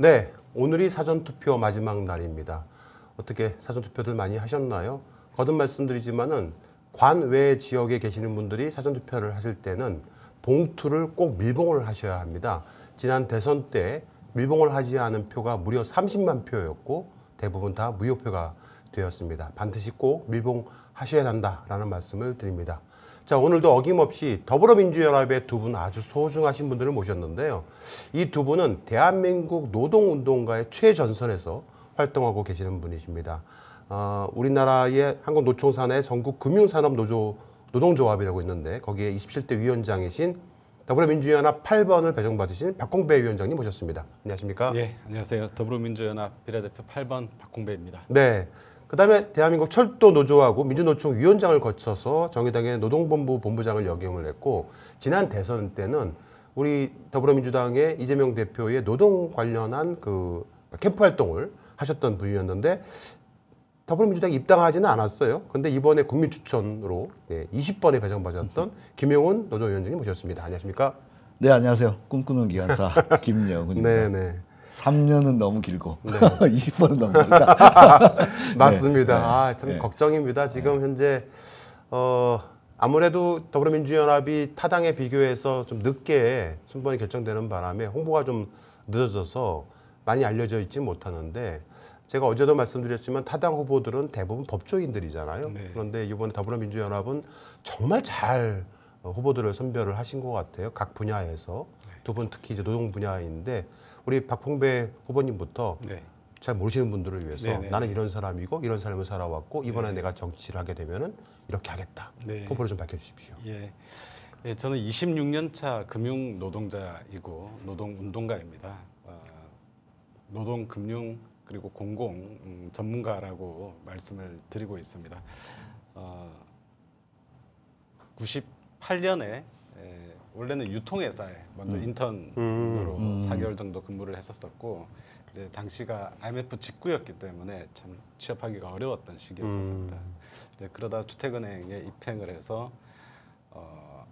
네, 오늘이 사전투표 마지막 날입니다. 어떻게 사전투표들 많이 하셨나요? 거듭 말씀드리지만 관외 지역에 계시는 분들이 사전투표를 하실 때는 봉투를 꼭 밀봉을 하셔야 합니다. 지난 대선 때 밀봉을 하지 않은 표가 무려 30만 표였고 대부분 다 무효표가 되었습니다. 반드시 꼭 밀봉하셔야 한다라는 말씀을 드립니다. 자 오늘도 어김없이 더불어민주연합의 두 분 아주 소중하신 분들을 모셨는데요. 이 두 분은 대한민국 노동운동가의 최전선에서 활동하고 계시는 분이십니다. 어, 우리나라의 한국노총산의 전국 금융산업노조 노동조합이라고 있는데 거기에 27대 위원장이신 더불어민주연합 8번을 배정받으신 박홍배 위원장님 모셨습니다. 안녕하십니까? 예, 안녕하세요. 더불어민주연합 비례대표 8번 박홍배입니다. 네. 그다음에 대한민국 철도 노조하고 민주노총 위원장을 거쳐서 정의당의 노동본부 본부장을 역임을 했고 지난 대선 때는 우리 더불어민주당의 이재명 대표의 노동 관련한 그 캠프 활동을 하셨던 분이었는데 더불어민주당에 입당하지는 않았어요. 근데 이번에 국민 추천으로 20번에 배정받았던 김용훈 노조위원장님 모셨습니다. 안녕하십니까? 네, 안녕하세요. 꿈꾸는 기관사 김영훈입니다. 네, 네. 3년은 너무 길고 네. 20번은 너무 길다. 네. 맞습니다. 네. 아, 참 네. 걱정입니다. 지금 네. 현재 어, 아무래도 더불어민주연합이 타당에 비교해서 좀 늦게 순번이 결정되는 바람에 홍보가 좀 늦어져서 많이 알려져 있지 못하는데 제가 어제도 말씀드렸지만 타당 후보들은 대부분 법조인들이잖아요. 네. 그런데 이번에 더불어민주연합은 정말 잘 어, 후보들을 선별을 하신 것 같아요. 각 분야에서 네. 두분 특히 이제 노동 분야인데 우리 박홍배 후보님부터 네. 잘 모르시는 분들을 위해서 네네. 네, 나는 네. 이런 사람이고 이런 삶을 살아왔고 이번에 네. 내가 정치를 하게 되면은 이렇게 하겠다. 네. 포부를 좀 밝혀주십시오. 예. 예, 저는 26년 차 금융 노동자이고 노동 운동가입니다. 어, 노동 금융 그리고 공공 음, 전문가라고 말씀을 드리고 있습니다. 어, 90 8년에 예, 원래는 유통회사에 먼저 음. 인턴으로 음. 4개월 음. 정도 근무를 했었었고 이제 당시가 IMF 직구였기 때문에 참 취업하기가 어려웠던 시기였었습니다. 음. 이제 그러다 주택은행에 입행을 해서 어,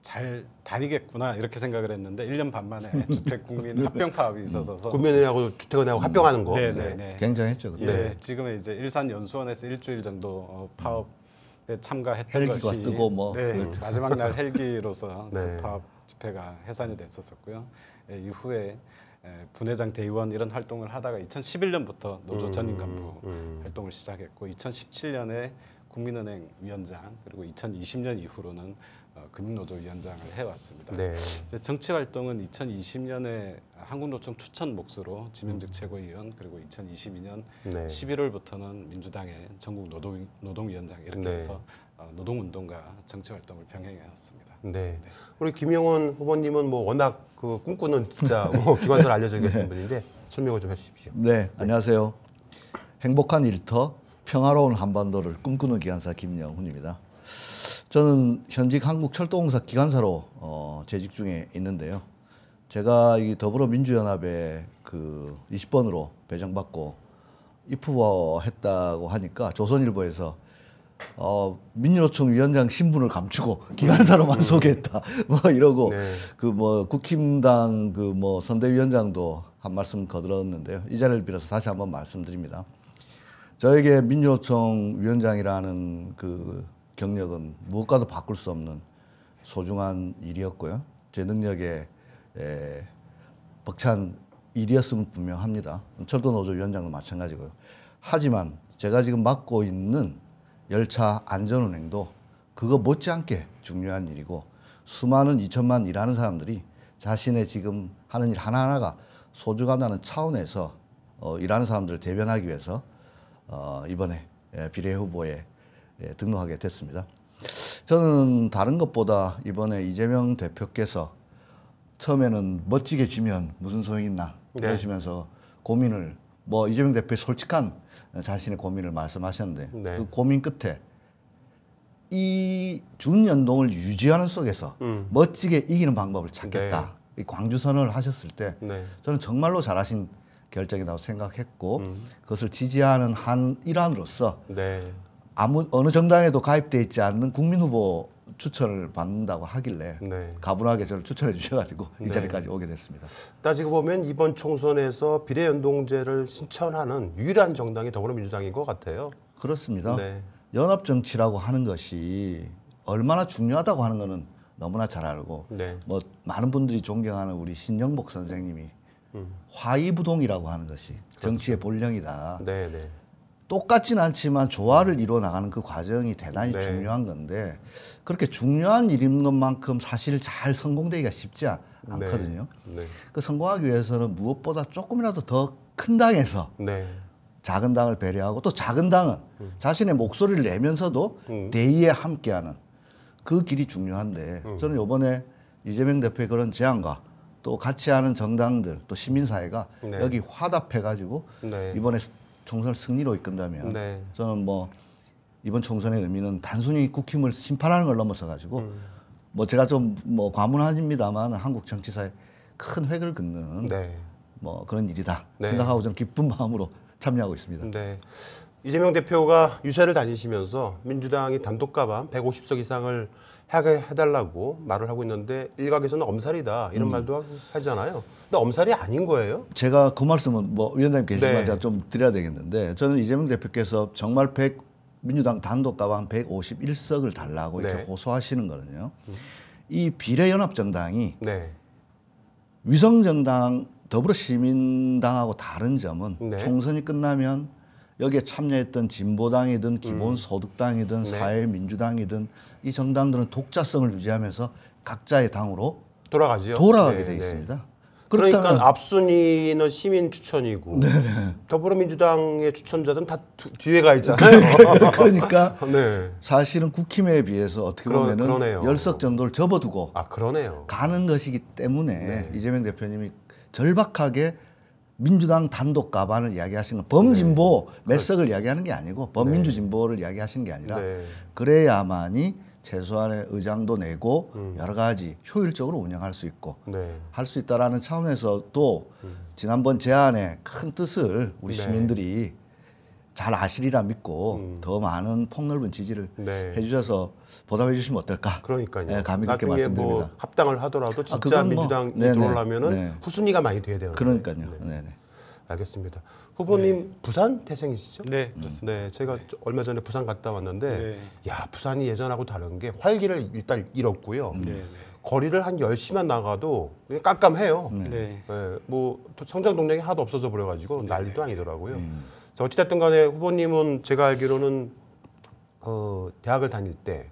잘 다니겠구나 이렇게 생각을 했는데 1년 반 만에 주택 국민 합병 파업이 있어서 국민회하고 주택은행하고 합병하는 거. 네네네. 네. 네, 네. 굉장했죠 그때. 예, 지금은 이제 일산 연수원에서 일주일 정도 어, 파업 네, 참가했던 헬기가 것이 뜨고 뭐 네, 마지막 날 헬기로서 네. 파업 집회가 해산이 됐었었고요. 예, 이후에 예, 분회장 대의원 이런 활동을 하다가 2011년부터 노조 전임 음, 간부 음, 음. 활동을 시작했고 2017년에 국민은행 위원장 그리고 2020년 이후로는 어, 금융노조위원장을 해왔습니다. 네. 정치 활동은 2020년에 한국노총 추천 몫으로 지명직 음. 최고위원 그리고 2022년 네. 11월부터는 민주당의 전국 노동 노동위원장 이렇게 네. 해서 어, 노동운동과 정치 활동을 병행해왔습니다. 네. 네. 우리 김영원 후보님은 뭐 워낙 그 꿈꾸는 진짜 뭐 기관사로 알려져 계신 분인데 설명을 좀 해주십시오. 네. 안녕하세요. 행복한 일터 평화로운 한반도를 꿈꾸는 기관사 김영훈입니다. 저는 현직 한국철도공사 기관사로 어, 재직 중에 있는데요. 제가 이 더불어민주연합에 그 20번으로 배정받고 입후했다고 하니까 조선일보에서 어, 민주노총 위원장 신분을 감추고 기관사로만 음. 소개했다 뭐 이러고 네. 그뭐 국힘당 그 뭐 선대위원장도 한 말씀 거들었는데요. 이 자리를 빌어서 다시 한번 말씀드립니다. 저에게 민주노총 위원장이라는 그 경력은 무엇과도 바꿀 수 없는 소중한 일이었고요. 제 능력에 에, 벅찬 일이었으면 분명합니다. 철도노조 위원장도 마찬가지고요. 하지만 제가 지금 맡고 있는 열차 안전운행도 그거 못지않게 중요한 일이고 수많은 2천만 일하는 사람들이 자신의 지금 하는 일 하나하나가 소중하다는 차원에서 어, 일하는 사람들을 대변하기 위해서 어, 이번에 비례 후보에 예, 등록하게 됐습니다. 저는 다른 것보다 이번에 이재명 대표께서 처음에는 멋지게 지면 무슨 소용 있나 네. 그러시면서 고민을 뭐 이재명 대표의 솔직한 자신의 고민을 말씀하셨는데 네. 그 고민 끝에 이 준연동을 유지하는 속에서 음. 멋지게 이기는 방법을 네. 찾겠다. 네. 이 광주 선언을 하셨을 때 네. 저는 정말로 잘하신 결정이라고 생각했고 음. 그것을 지지하는 한 일환으로서 네. 아무 어느 정당에도 가입돼 있지 않는 국민 후보 추천을 받는다고 하길래 네. 가분하게 저를 추천해 주셔가지고 이 네. 자리까지 오게 됐습니다. 따지고 보면 이번 총선에서 비례연동제를 신천하는 유일한 정당이 더불어민주당인 것 같아요. 그렇습니다. 네. 연합정치라고 하는 것이 얼마나 중요하다고 하는 것은 너무나 잘 알고 네. 뭐 많은 분들이 존경하는 우리 신영복 선생님이 음. 화이부동이라고 하는 것이 그렇죠. 정치의 본령이다. 네, 똑같진 않지만 조화를 이루어 나가는 그 과정이 대단히 네. 중요한 건데 그렇게 중요한 일인 것만큼 사실 잘 성공되기가 쉽지 않, 네. 거든요 네. 그 성공하기 위해서는 무엇보다 조금이라도 더 큰 당에서 네. 작은 당을 배려하고 또 작은 당은 음. 자신의 목소리를 내면서도 음. 대의에 함께하는 그 길이 중요한데 음. 저는 요번에 이재명 대표의 그런 제안과 또 같이 하는 정당들 또 시민사회가 네. 여기 화답해 가지고 네. 이번에 총선을 승리로 이끈다면 네. 저는 뭐 이번 총선의 의미는 단순히 국힘을 심판하는 걸 넘어서 가지고 음. 뭐 제가 좀 뭐 과문합니다만 한국 정치사에 큰 획을 긋는 네. 뭐 그런 일이다 네. 생각하고 저는 기쁜 마음으로 참여하고 있습니다. 네. 이재명 대표가 유세를 다니시면서 민주당이 단독 가반 150석 이상을 하게 해달라고 말을 하고 있는데 일각에서는 엄살이다 이런 음. 말도 하잖아요. 근데 엄살이 아닌 거예요? 제가 그 말씀은 뭐 위원장님 계시지만 네. 제가 좀 드려야 되겠는데 저는 이재명 대표께서 정말 100 민주당 단독가와 한 151석을 달라고 이렇게 네. 호소하시는 거는요. 이 비례연합정당이 네. 위성정당 더불어시민당하고 다른 점은 네. 총선이 끝나면 여기에 참여했던 진보당이든 기본소득당이든 음. 네. 사회민주당이든 이 정당들은 독자성을 유지하면서 각자의 당으로 돌아가지요. 돌아가게 네, 돼 네. 있습니다. 그렇다면... 그러니까 앞순위는 시민 추천이고 네네. 네. 더불어민주당의 추천자들은 다 뒤에 가 있잖아요. 그, 그, 그러니까 네. 사실은 국힘에 비해서 어떻게 보면 은 열석 정도를 접어두고 아, 그러네요. 가는 것이기 때문에 네. 이재명 대표님이 절박하게 민주당 단독 가반을 이야기하신 건 범진보 네. 몇 석을 그렇... 이야기하는 게 아니고 범민주 진보를 이야기하신 게 아니라 네. 그래야만이 최소한의 의장도 내고 음. 여러 가지 효율적으로 운영할 수 있고 네. 할수 있다라는 차원에서 도 음. 지난번 제안의 큰 뜻을 우리 네. 시민들이 잘 아시리라 믿고 음. 더 많은 폭넓은 지지를 네. 해주셔서 보답해 주시면 어떨까? 그러니까요. 네, 감히 그렇게 뭐 말씀드립니다. 뭐 합당을 하더라도 아, 진짜 아, 뭐, 민주당이 네네. 들어오려면 네. 후순위가 많이 돼야 되는 거예요. 그러니까요. 네. 네 알겠습니다. 후보님 네. 부산 태생이시죠? 네, 그렇습니다. 네, 제가 네. 얼마 전에 부산 갔다 왔는데 네. 야, 부산이 예전하고 다른 게 활기를 일단 잃었고요. 네, 네. 거리를 한 열시만 나가도 깜깜해요. 네. 네 뭐 성장 동력이 하나도 없어져 버려 가지고 난리도 아니더라고요. 그 음. 어찌 됐든 간에 후보님은 제가 알기로는 어, 대학을 다닐 때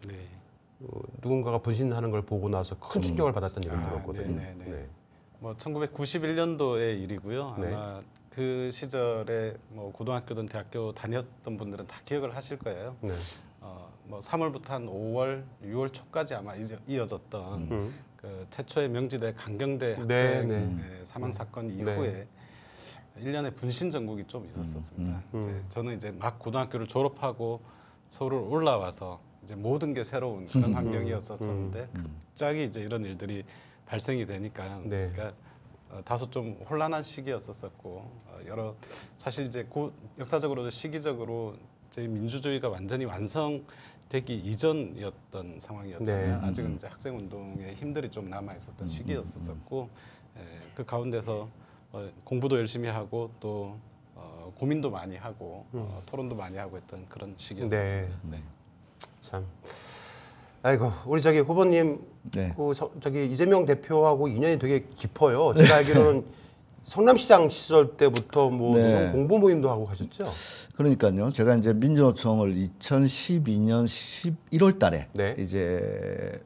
어, 누군가가 분신하는 걸 보고 나서 큰 음. 충격을 받았던 얘기를 아, 들었거든요. 네. 뭐 1991년도의 일이고요. 아마 그 시절에 뭐 고등학교든 대학교 다녔던 분들은 다 기억을 하실 거예요. 네. 어, 뭐 3월부터 한 5월, 6월 초까지 아마 이어졌던 음. 그 최초의 명지대 강경대 네, 학생 네, 예, 음. 네. 사망 사건 이후에 일련의 분신 전국이 좀 있었습니다. 음. 이제 음. 저는 이제 막 고등학교를 졸업하고 서울 을 올라와서 이제 모든 게 새로운 그런 음. 환경이었었는데 음. 갑자기 이제 이런 일들이 발생이 되니까 네. 그러니까 어, 다소 좀 혼란한 시기였었었고 어, 여러 사실 이제 고, 역사적으로도 시기적으로 제 민주주의가 완전히 완성되기 이전이었던 상황이었잖아요. 네. 아직은 이제 학생 운동의 힘들이 좀 남아 있었던 음, 음, 시기였었었고 에, 음. 예, 그 가운데서 어, 공부도 열심히 하고 또 어, 고민도 많이 하고 어, 토론도 많이 하고 했던 그런 시기였었습니다. 네. 네. 참. 아이고 우리 저기 후보님 네. 그 서, 저기 이재명 대표하고 인연이 되게 깊어요. 제가 알기로는 네. 성남시장 시절 때부터 뭐 네. 공부 모임도 하고 가셨죠 그러니까요. 제가 이제 민주노총을 2012년 11월 달에 네. 이제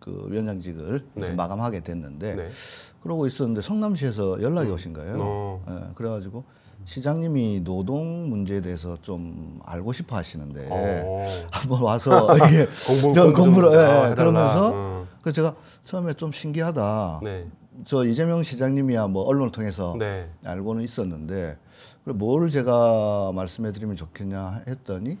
그 위원장직을 네. 마감하게 됐는데 네. 그러고 있었는데 성남시에서 연락이 음. 오신 거예요. 어. 예, 그래가지고 시장님이 노동 문제에 대해서 좀 알고 싶어 하시는데 오. 어. 한번 와서 이게 공부, 공부 를 예, 그러면서 어. 그 제가 처음에 좀 신기하다. 네. 저 이재명 시장님이야 뭐 언론을 통해서 네. 알고는 있었는데 뭘 제가 말씀해드리면 좋겠냐 했더니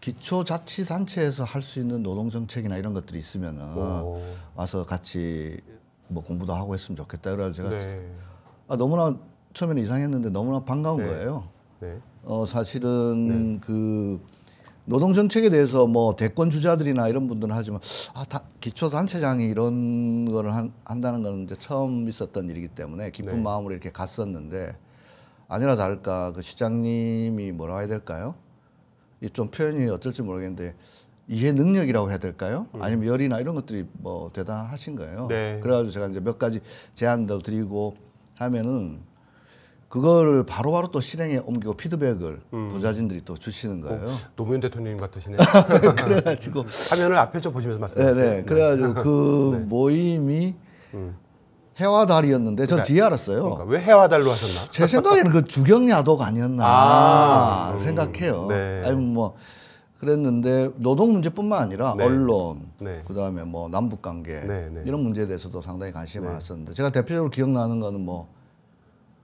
기초자치단체에서 할 수 있는 노동정책이나 이런 것들이 있으면 은 와서 같이 뭐 공부도 하고 했으면 좋겠다. 그래서 제가 네. 아, 너무나 처음에는 이상했는데 너무나 반가운 네. 거예요. 네. 어, 사실은 네. 그 노동 정책에 대해서 뭐 대권 주자들이나 이런 분들은 하지만 아, 다, 기초 단체장이 이런 거를 한, 한다는 건 이제 처음 있었던 일이기 때문에 기쁜 네. 마음으로 이렇게 갔었는데 아니라 다를까 그 시장님이 뭐라 고 해야 될까요? 이좀 표현이 어쩔지 모르겠는데 이해 능력이라고 해야 될까요? 음. 아니면 열이나 이런 것들이 뭐 대단하신 거예요. 네. 그래가지고 제가 이제 몇 가지 제안도 드리고 하면은 그거를 바로바로 또 실행에 옮기고 피드백을 음. 부자진들이 또 주시는 어, 거예요. 어, 노무현 대통령님 같으시네요. 그래가지고 화면을 앞에 좀 보시면서 말씀하세요. 네네. 그래가지고 네. 그 네. 모임이 음. 해와 달이었는데 전 그러니까, 뒤에 알았어요. 그러니까 왜 해와 달로 하셨나? 제 생각에는 그 주경야도가 아니었나 아, 음. 생각해요. 네. 아니면 뭐 그랬는데 노동 문제뿐만 아니라 네. 언론, 네. 그다음에 뭐 남북 관계 네, 네. 이런 문제에 대해서도 상당히 관심이 많았었는데 제가 대표적으로 기억나는 거는 뭐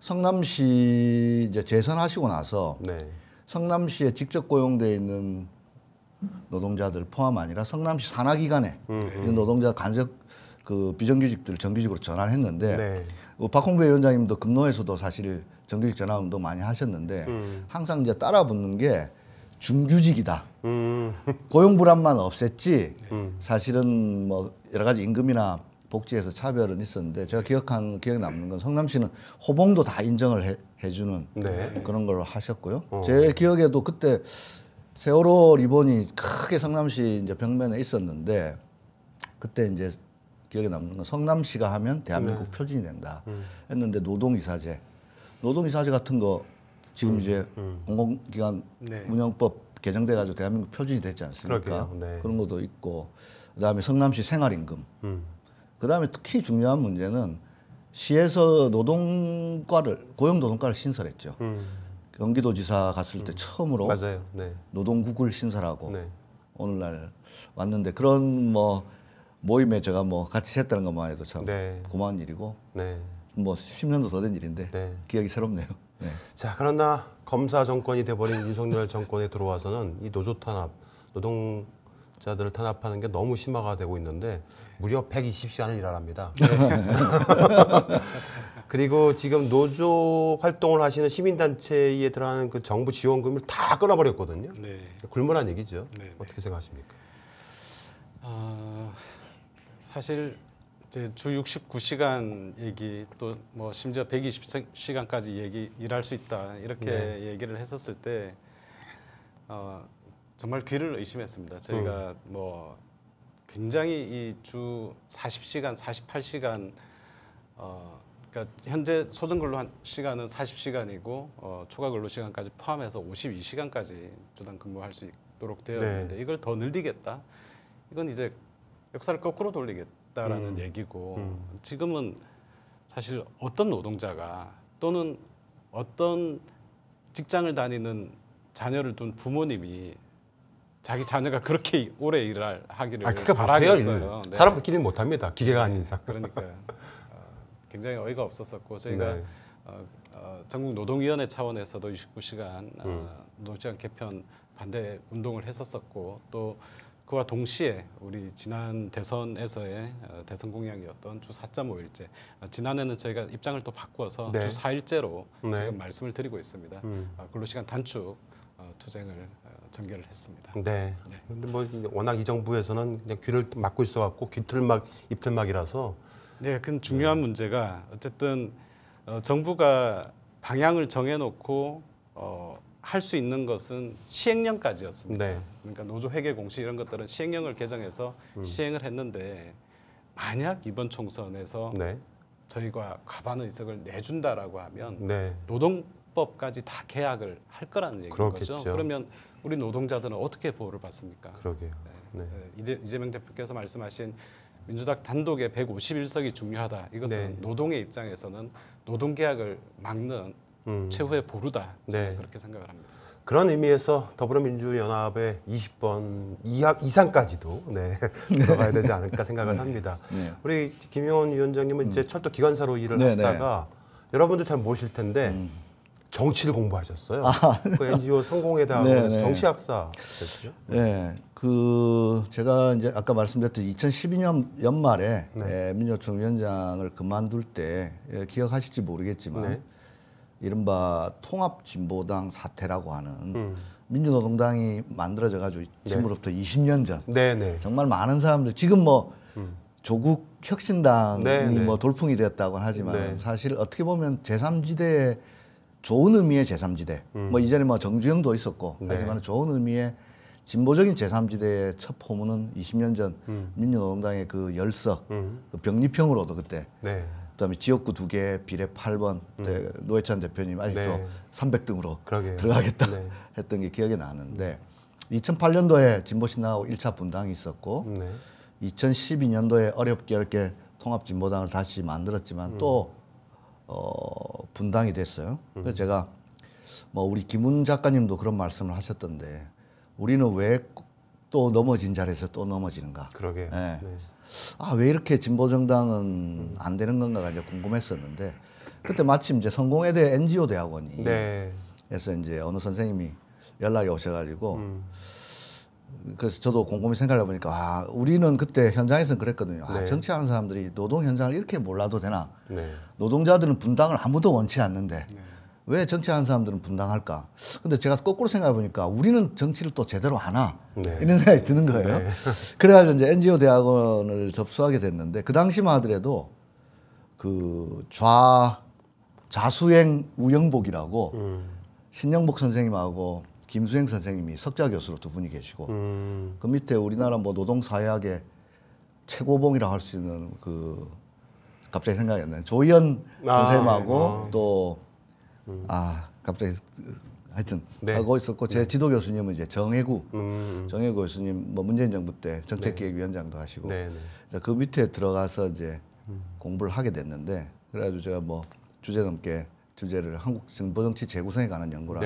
성남시 이제 재선하시고 나서 네. 성남시에 직접 고용돼 있는 노동자들 포함 아니라 성남시 산하기관에 음. 노동자 간접 그 비정규직들을 정규직으로 전환했는데 네. 어, 박홍배 위원장님도 근로에서도 사실 정규직 전환운동 많이 하셨는데 음. 항상 이제 따라 붙는 게 중규직이다. 음. 고용 불안만 없앴지 음. 사실은 뭐 여러 가지 임금이나 복지에서 차별은 있었는데 제가 기억하는 기억에 남는 건 성남시는 호봉도 다 인정을 해, 주는 네. 그런 걸 하셨고요. 어. 제 기억에도 그때 세월호 리본이 크게 성남시 이제 벽면에 있었는데 그때 이제 기억에 남는 건 성남시가 하면 대한민국 네. 표준이 된다 음. 했는데 노동이사제 노동이사제 같은 거 지금 음, 이제 음. 공공기관 네. 운영법 개정돼 가지고 대한민국 표준이 됐지 않습니까? 네. 그런 것도 있고 그다음에 성남시 생활임금 음. 그다음에 특히 중요한 문제는 시에서 노동과를 고용노동과를 신설했죠. 음. 경기도지사 갔을 때 음. 처음으로 맞아요. 네. 노동국을 신설하고 네. 오늘날 왔는데 그런 뭐 모임에 제가 뭐 같이 했다는 것만 해도 참 네. 고마운 일이고 네. 뭐 10년도 더 된 일인데 네. 기억이 새롭네요. 네. 자 그러나 검사 정권이 돼버린 윤석열 정권에 들어와서는 이 노조 탄압, 노동 자들을 탄압하는 게 너무 심화가 되고 있는데 무려 120시간을 일하랍니다. 그리고 지금 노조 활동을 하시는 시민단체에 들어가는 그 정부 지원금을 다 끊어버렸거든요. 네. 굶으란 얘기죠. 네네. 네. 어떻게 생각하십니까? 어, 사실 이제 주 69시간 얘기 또 뭐 심지어 120시간까지 얘기 일할 수 있다 이렇게 네. 얘기를 했었을 때 어, 정말 귀를 의심했습니다. 저희가 음. 뭐 굉장히 이 주 40시간, 48시간 어 그러니까 현재 소정 근로 한 시간은 40시간이고 어 초과 근로 시간까지 포함해서 52시간까지 주당 근무할 수 있도록 되어 있는데 네. 이걸 더 늘리겠다. 이건 이제 역사를 거꾸로 돌리겠다라는 음. 얘기고 음. 지금은 사실 어떤 노동자가 또는 어떤 직장을 다니는 자녀를 둔 부모님이 자기 자녀가 그렇게 오래 일을 하기를 아, 그러니까 뭐 바라겠어요. 네. 사람끼리 못합니다. 기계가 아닌 이상. 그러니까 어, 굉장히 어이가 없었었고 저희가 네. 어, 어, 전국 노동위원회 차원에서도 29시간 어, 음. 노동시간 개편 반대 운동을 했었었고 또 그와 동시에 우리 지난 대선에서의 어, 대선 공약이었던 주 4.5일제 어, 지난해는 저희가 입장을 또바꾸서 네. 주 4일제로 네. 지금 말씀을 드리고 있습니다. 음. 어, 근로시간 단축 투쟁을 전개를 했습니다. 네. 네. 근데 뭐 워낙 이 정부에서는 그냥 귀를 막고 있어 갖고 귀틀막 입틀막이라서 네, 그 중요한 네. 문제가 어쨌든 어, 정부가 방향을 정해놓고 어, 할 수 있는 것은 시행령까지였습니다. 네. 그러니까 노조 회계 공시 이런 것들은 시행령을 개정해서 음. 시행을 했는데 만약 이번 총선에서 네. 저희가 과반의석을 내준다라고 하면 네. 노동 합법까지 다 계약을 할 거라는 얘기인 그렇겠죠. 거죠. 그러면 우리 노동자들은 어떻게 보호를 받습니까? 그러게요. 네. 네. 네 이재명 대표께서 말씀하신 민주당 단독의 151석이 중요하다. 이것은 네. 노동의 입장에서는 노동 계약을 막는 음. 최후의 보루다. 네. 그렇게 생각을 합니다. 그런 의미에서 더불어민주연합의 20번 이하, 이상까지도 네, 들어가야 되지 않을까 생각을 네, 합니다. 우리 김영원 위원장님은 음. 이제 철도 기관사로 일을 네, 하시다가 여러분들 잘 모실 텐데 음. 정치를 공부하셨어요. 아. 네. 그 NGO 성공회담에 네, 네. 정치학사 됐죠? 네. 그 제가 이제 아까 말씀드렸듯이 2012년 연말에 네. 예, 민주총 위원장을 그만둘 때 에, 예, 기억하실지 모르겠지만 네. 이른바 통합진보당 사태라고 하는 음. 민주노동당이 만들어져 가지고 지금으로부터 네. 20년 전 네네. 정말 많은 사람들 지금 뭐 음. 조국 혁신당이 네네. 뭐 돌풍이 됐다고 하지만 네. 사실 어떻게 보면 제3지대의 좋은 의미의 제3지대. 뭐 음. 뭐 이전에 뭐 정주영도 있었고 네. 하지만 좋은 의미의 진보적인 제3지대의 첫 포문은 20년 전 음. 민주노동당의 그 열석, 음. 그 병립형으로도 그때 네. 그다음에 지역구 두 개 비례 8번 음. 네, 노회찬 대표님 아직도 네. 300등으로 그러게요. 들어가겠다 네. 했던 게 기억이 나는데 2008년도에 음. 진보신당하고 1차 분당이 있었고 2012년도에 어렵게 어렵게 통합진보당을 다시 만들었지만 음. 또 어, 분당이 됐어요. 그래서 제가 뭐 우리 김훈 작가님도 그런 말씀을 하셨던데 우리는 왜 또 넘어진 자리에서 또 넘어지는가. 그러게. 예. 네. 아, 왜 이렇게 진보정당은 음. 안 되는 건가가 이제 궁금했었는데 그때 마침 이제 성공회대 NGO 대학원이. 네. 그래서 이제 어느 선생님이 연락이 오셔가지고 음. 그래서 저도 곰곰이 생각해 보니까 아, 우리는 그때 현장에서는 그랬거든요. 아, 네. 정치하는 사람들이 노동 현장을 이렇게 몰라도 되나? 네. 노동자들은 분당을 아무도 원치 않는데 네. 왜 정치하는 사람들은 분당할까? 근데 제가 거꾸로 생각해 보니까 우리는 정치를 또 제대로 하나 네. 이런 생각이 드는 거예요. 네. 그래가지고 이제 NGO 대학원을 접수하게 됐는데 그 당시만 하더라도 그좌 자수행 우영복이라고 음. 신영복 선생님하고 김수행 선생님이 석좌 교수로 두 분이 계시고 음. 그 밑에 우리나라 뭐 노동 사회학의 최고봉이라고 할 수 있는 그 갑자기 생각이 안 나요. 조현 아, 선생님하고 네. 아. 또아 음. 갑자기 하여튼 네. 하고 있었고 제 네. 지도 교수님은 이제 정혜구 음. 정혜구 교수님 뭐 문재인 정부 때 정책기획위원장도 네. 하시고 네, 네. 그 밑에 들어가서 이제 음. 공부를 하게 됐는데 그래가지고 제가 뭐 주제 넘게 주제를 한국 정보정치 재구성에 관한 연구라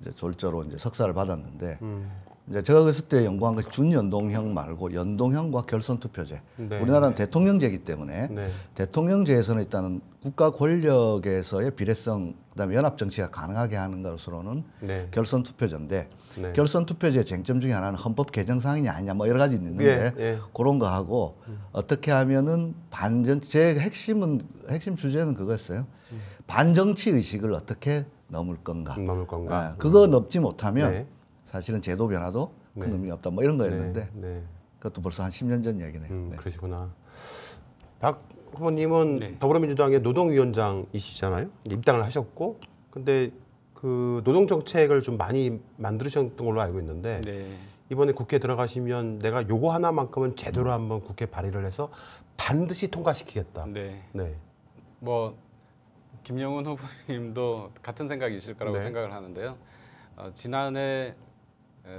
이제 졸자로 이제 석사를 받았는데 음. 이제 제가 그랬을 때 연구한 것이 준연동형 말고 연동형과 결선투표제. 네. 우리나라는 대통령제이기 때문에 네. 대통령제에서는 일단은 국가 권력에서의 비례성 그다음에 연합 정치가 가능하게 하는 것으로는 네. 결선투표제인데 네. 결선투표제 쟁점 중에 하나는 헌법 개정 사항이냐 아니냐 뭐 여러 가지 있는데 예, 예. 그런 거 하고 음. 어떻게 하면은 반정 제 핵심은 핵심 주제는 그거였어요. 음. 반정치 의식을 어떻게 넘을 건가. 음, 넘을 건가. 아, 음. 그거 음. 넘지 못하면 네. 사실은 제도 변화도 큰 네. 의미가 없다. 뭐 이런 거였는데 네, 네. 그것도 벌써 한 10년 전 이야기네요. 음, 그러시구나. 박 후보님은 더불어민주당의 노동위원장이시잖아요. 입당을 하셨고, 근데 그 노동 정책을 좀 많이 만들으셨던 걸로 알고 있는데 이번에 국회 들어가시면 내가 요거 하나만큼은 제대로 한번 국회 발의를 해서 반드시 통과시키겠다. 네. 네. 뭐 김영훈 후보님도 같은 생각이실 거라고 네. 생각을 하는데요. 어, 지난해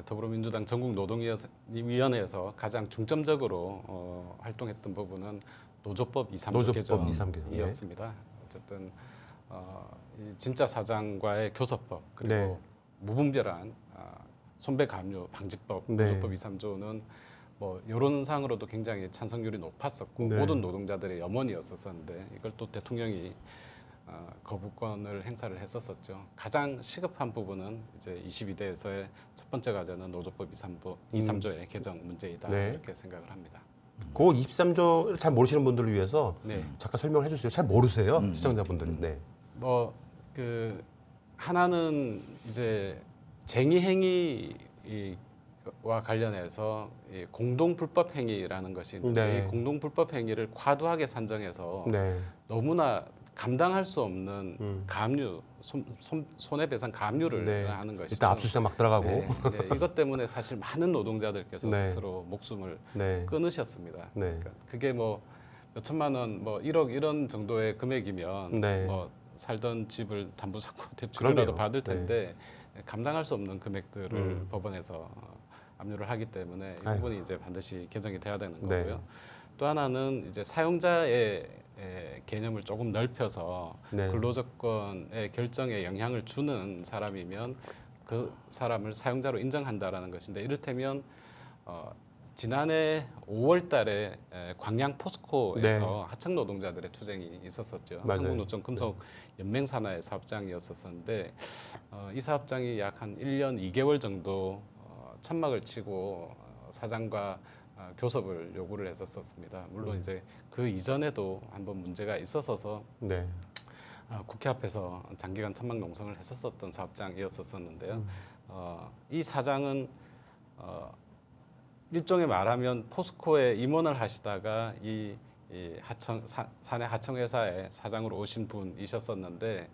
더불어민주당 전국 노동위원회에서 가장 중점적으로 어, 활동했던 부분은 노조법 2, 3조 개정이었습니다. 네. 어쨌든 어, 이 진짜 사장과의 교섭법 그리고 네. 무분별한 어, 아, 손배 감료 방지법 네. 노조법 2, 3조는 뭐 여론상으로도 굉장히 찬성률이 높았었고 네. 모든 노동자들의 염원이었었는데 이걸 또 대통령이 어, 거부권을 행사를 했었었죠. 가장 시급한 부분은 이제 22대에서의 첫 번째 과제는 노조법 23조, 23조의 음. 개정 문제이다 네. 이렇게 생각을 합니다. 그 23조를 잘 모르시는 분들을 위해서 네. 잠깐 설명 해주세요. 잘 모르세요 음. 시청자분들은. 음. 네. 뭐 그 하나는 이제 쟁의 행위와 관련해서 이 공동 불법 행위라는 것이 있는데 네. 이 공동 불법 행위를 과도하게 산정해서 네. 너무나 감당할 수 없는 음. 감류 손, 손, 손해배상 감류를 네. 하는 것이죠. 일단 압수수색 막 들어가고 네. 네. 이것 때문에 사실 많은 노동자들께서 네. 스스로 목숨을 네. 끊으셨습니다. 네. 그러니까 그게 뭐 몇천만 원, 뭐 1억 이런 정도의 금액이면 뭐 살던 집을 담보 잡고 대출이라도 그럼요. 받을 텐데 감당할 수 없는 금액들을 음. 법원에서 어, 압류를 하기 때문에 이 부분이 아이고. 이제 반드시 개정이 돼야 되는 거고요. 또 하나는 이제 사용자의 예, 개념을 조금 넓혀서 네. 근로조건의 결정에 영향을 주는 사람이면 그 사람을 사용자로 인정한다라는 것인데 이를테면 어, 지난해 5월달에 광양 포스코에서 네. 하청 노동자들의 투쟁이 있었었죠. 한국노총 금속 네. 연맹 산하의 사업장이었었는데 어, 이 사업장이 약 한 1년 2개월 정도 어, 천막을 치고 어, 사장과 아, 교섭을 요구를 했었습니다. 물론 음. 이제 그 이전에도 한번 문제가 있었어서 네. 아, 국회 앞에서 장기간 천막 농성을 했었었던 사업장이었었는데요. 음. 어, 이 사장은 어, 일종의 말하면 포스코에 임원을 하시다가 이, 이 하청 사, 내 하청 회사의 사장으로 오신 분이셨었는데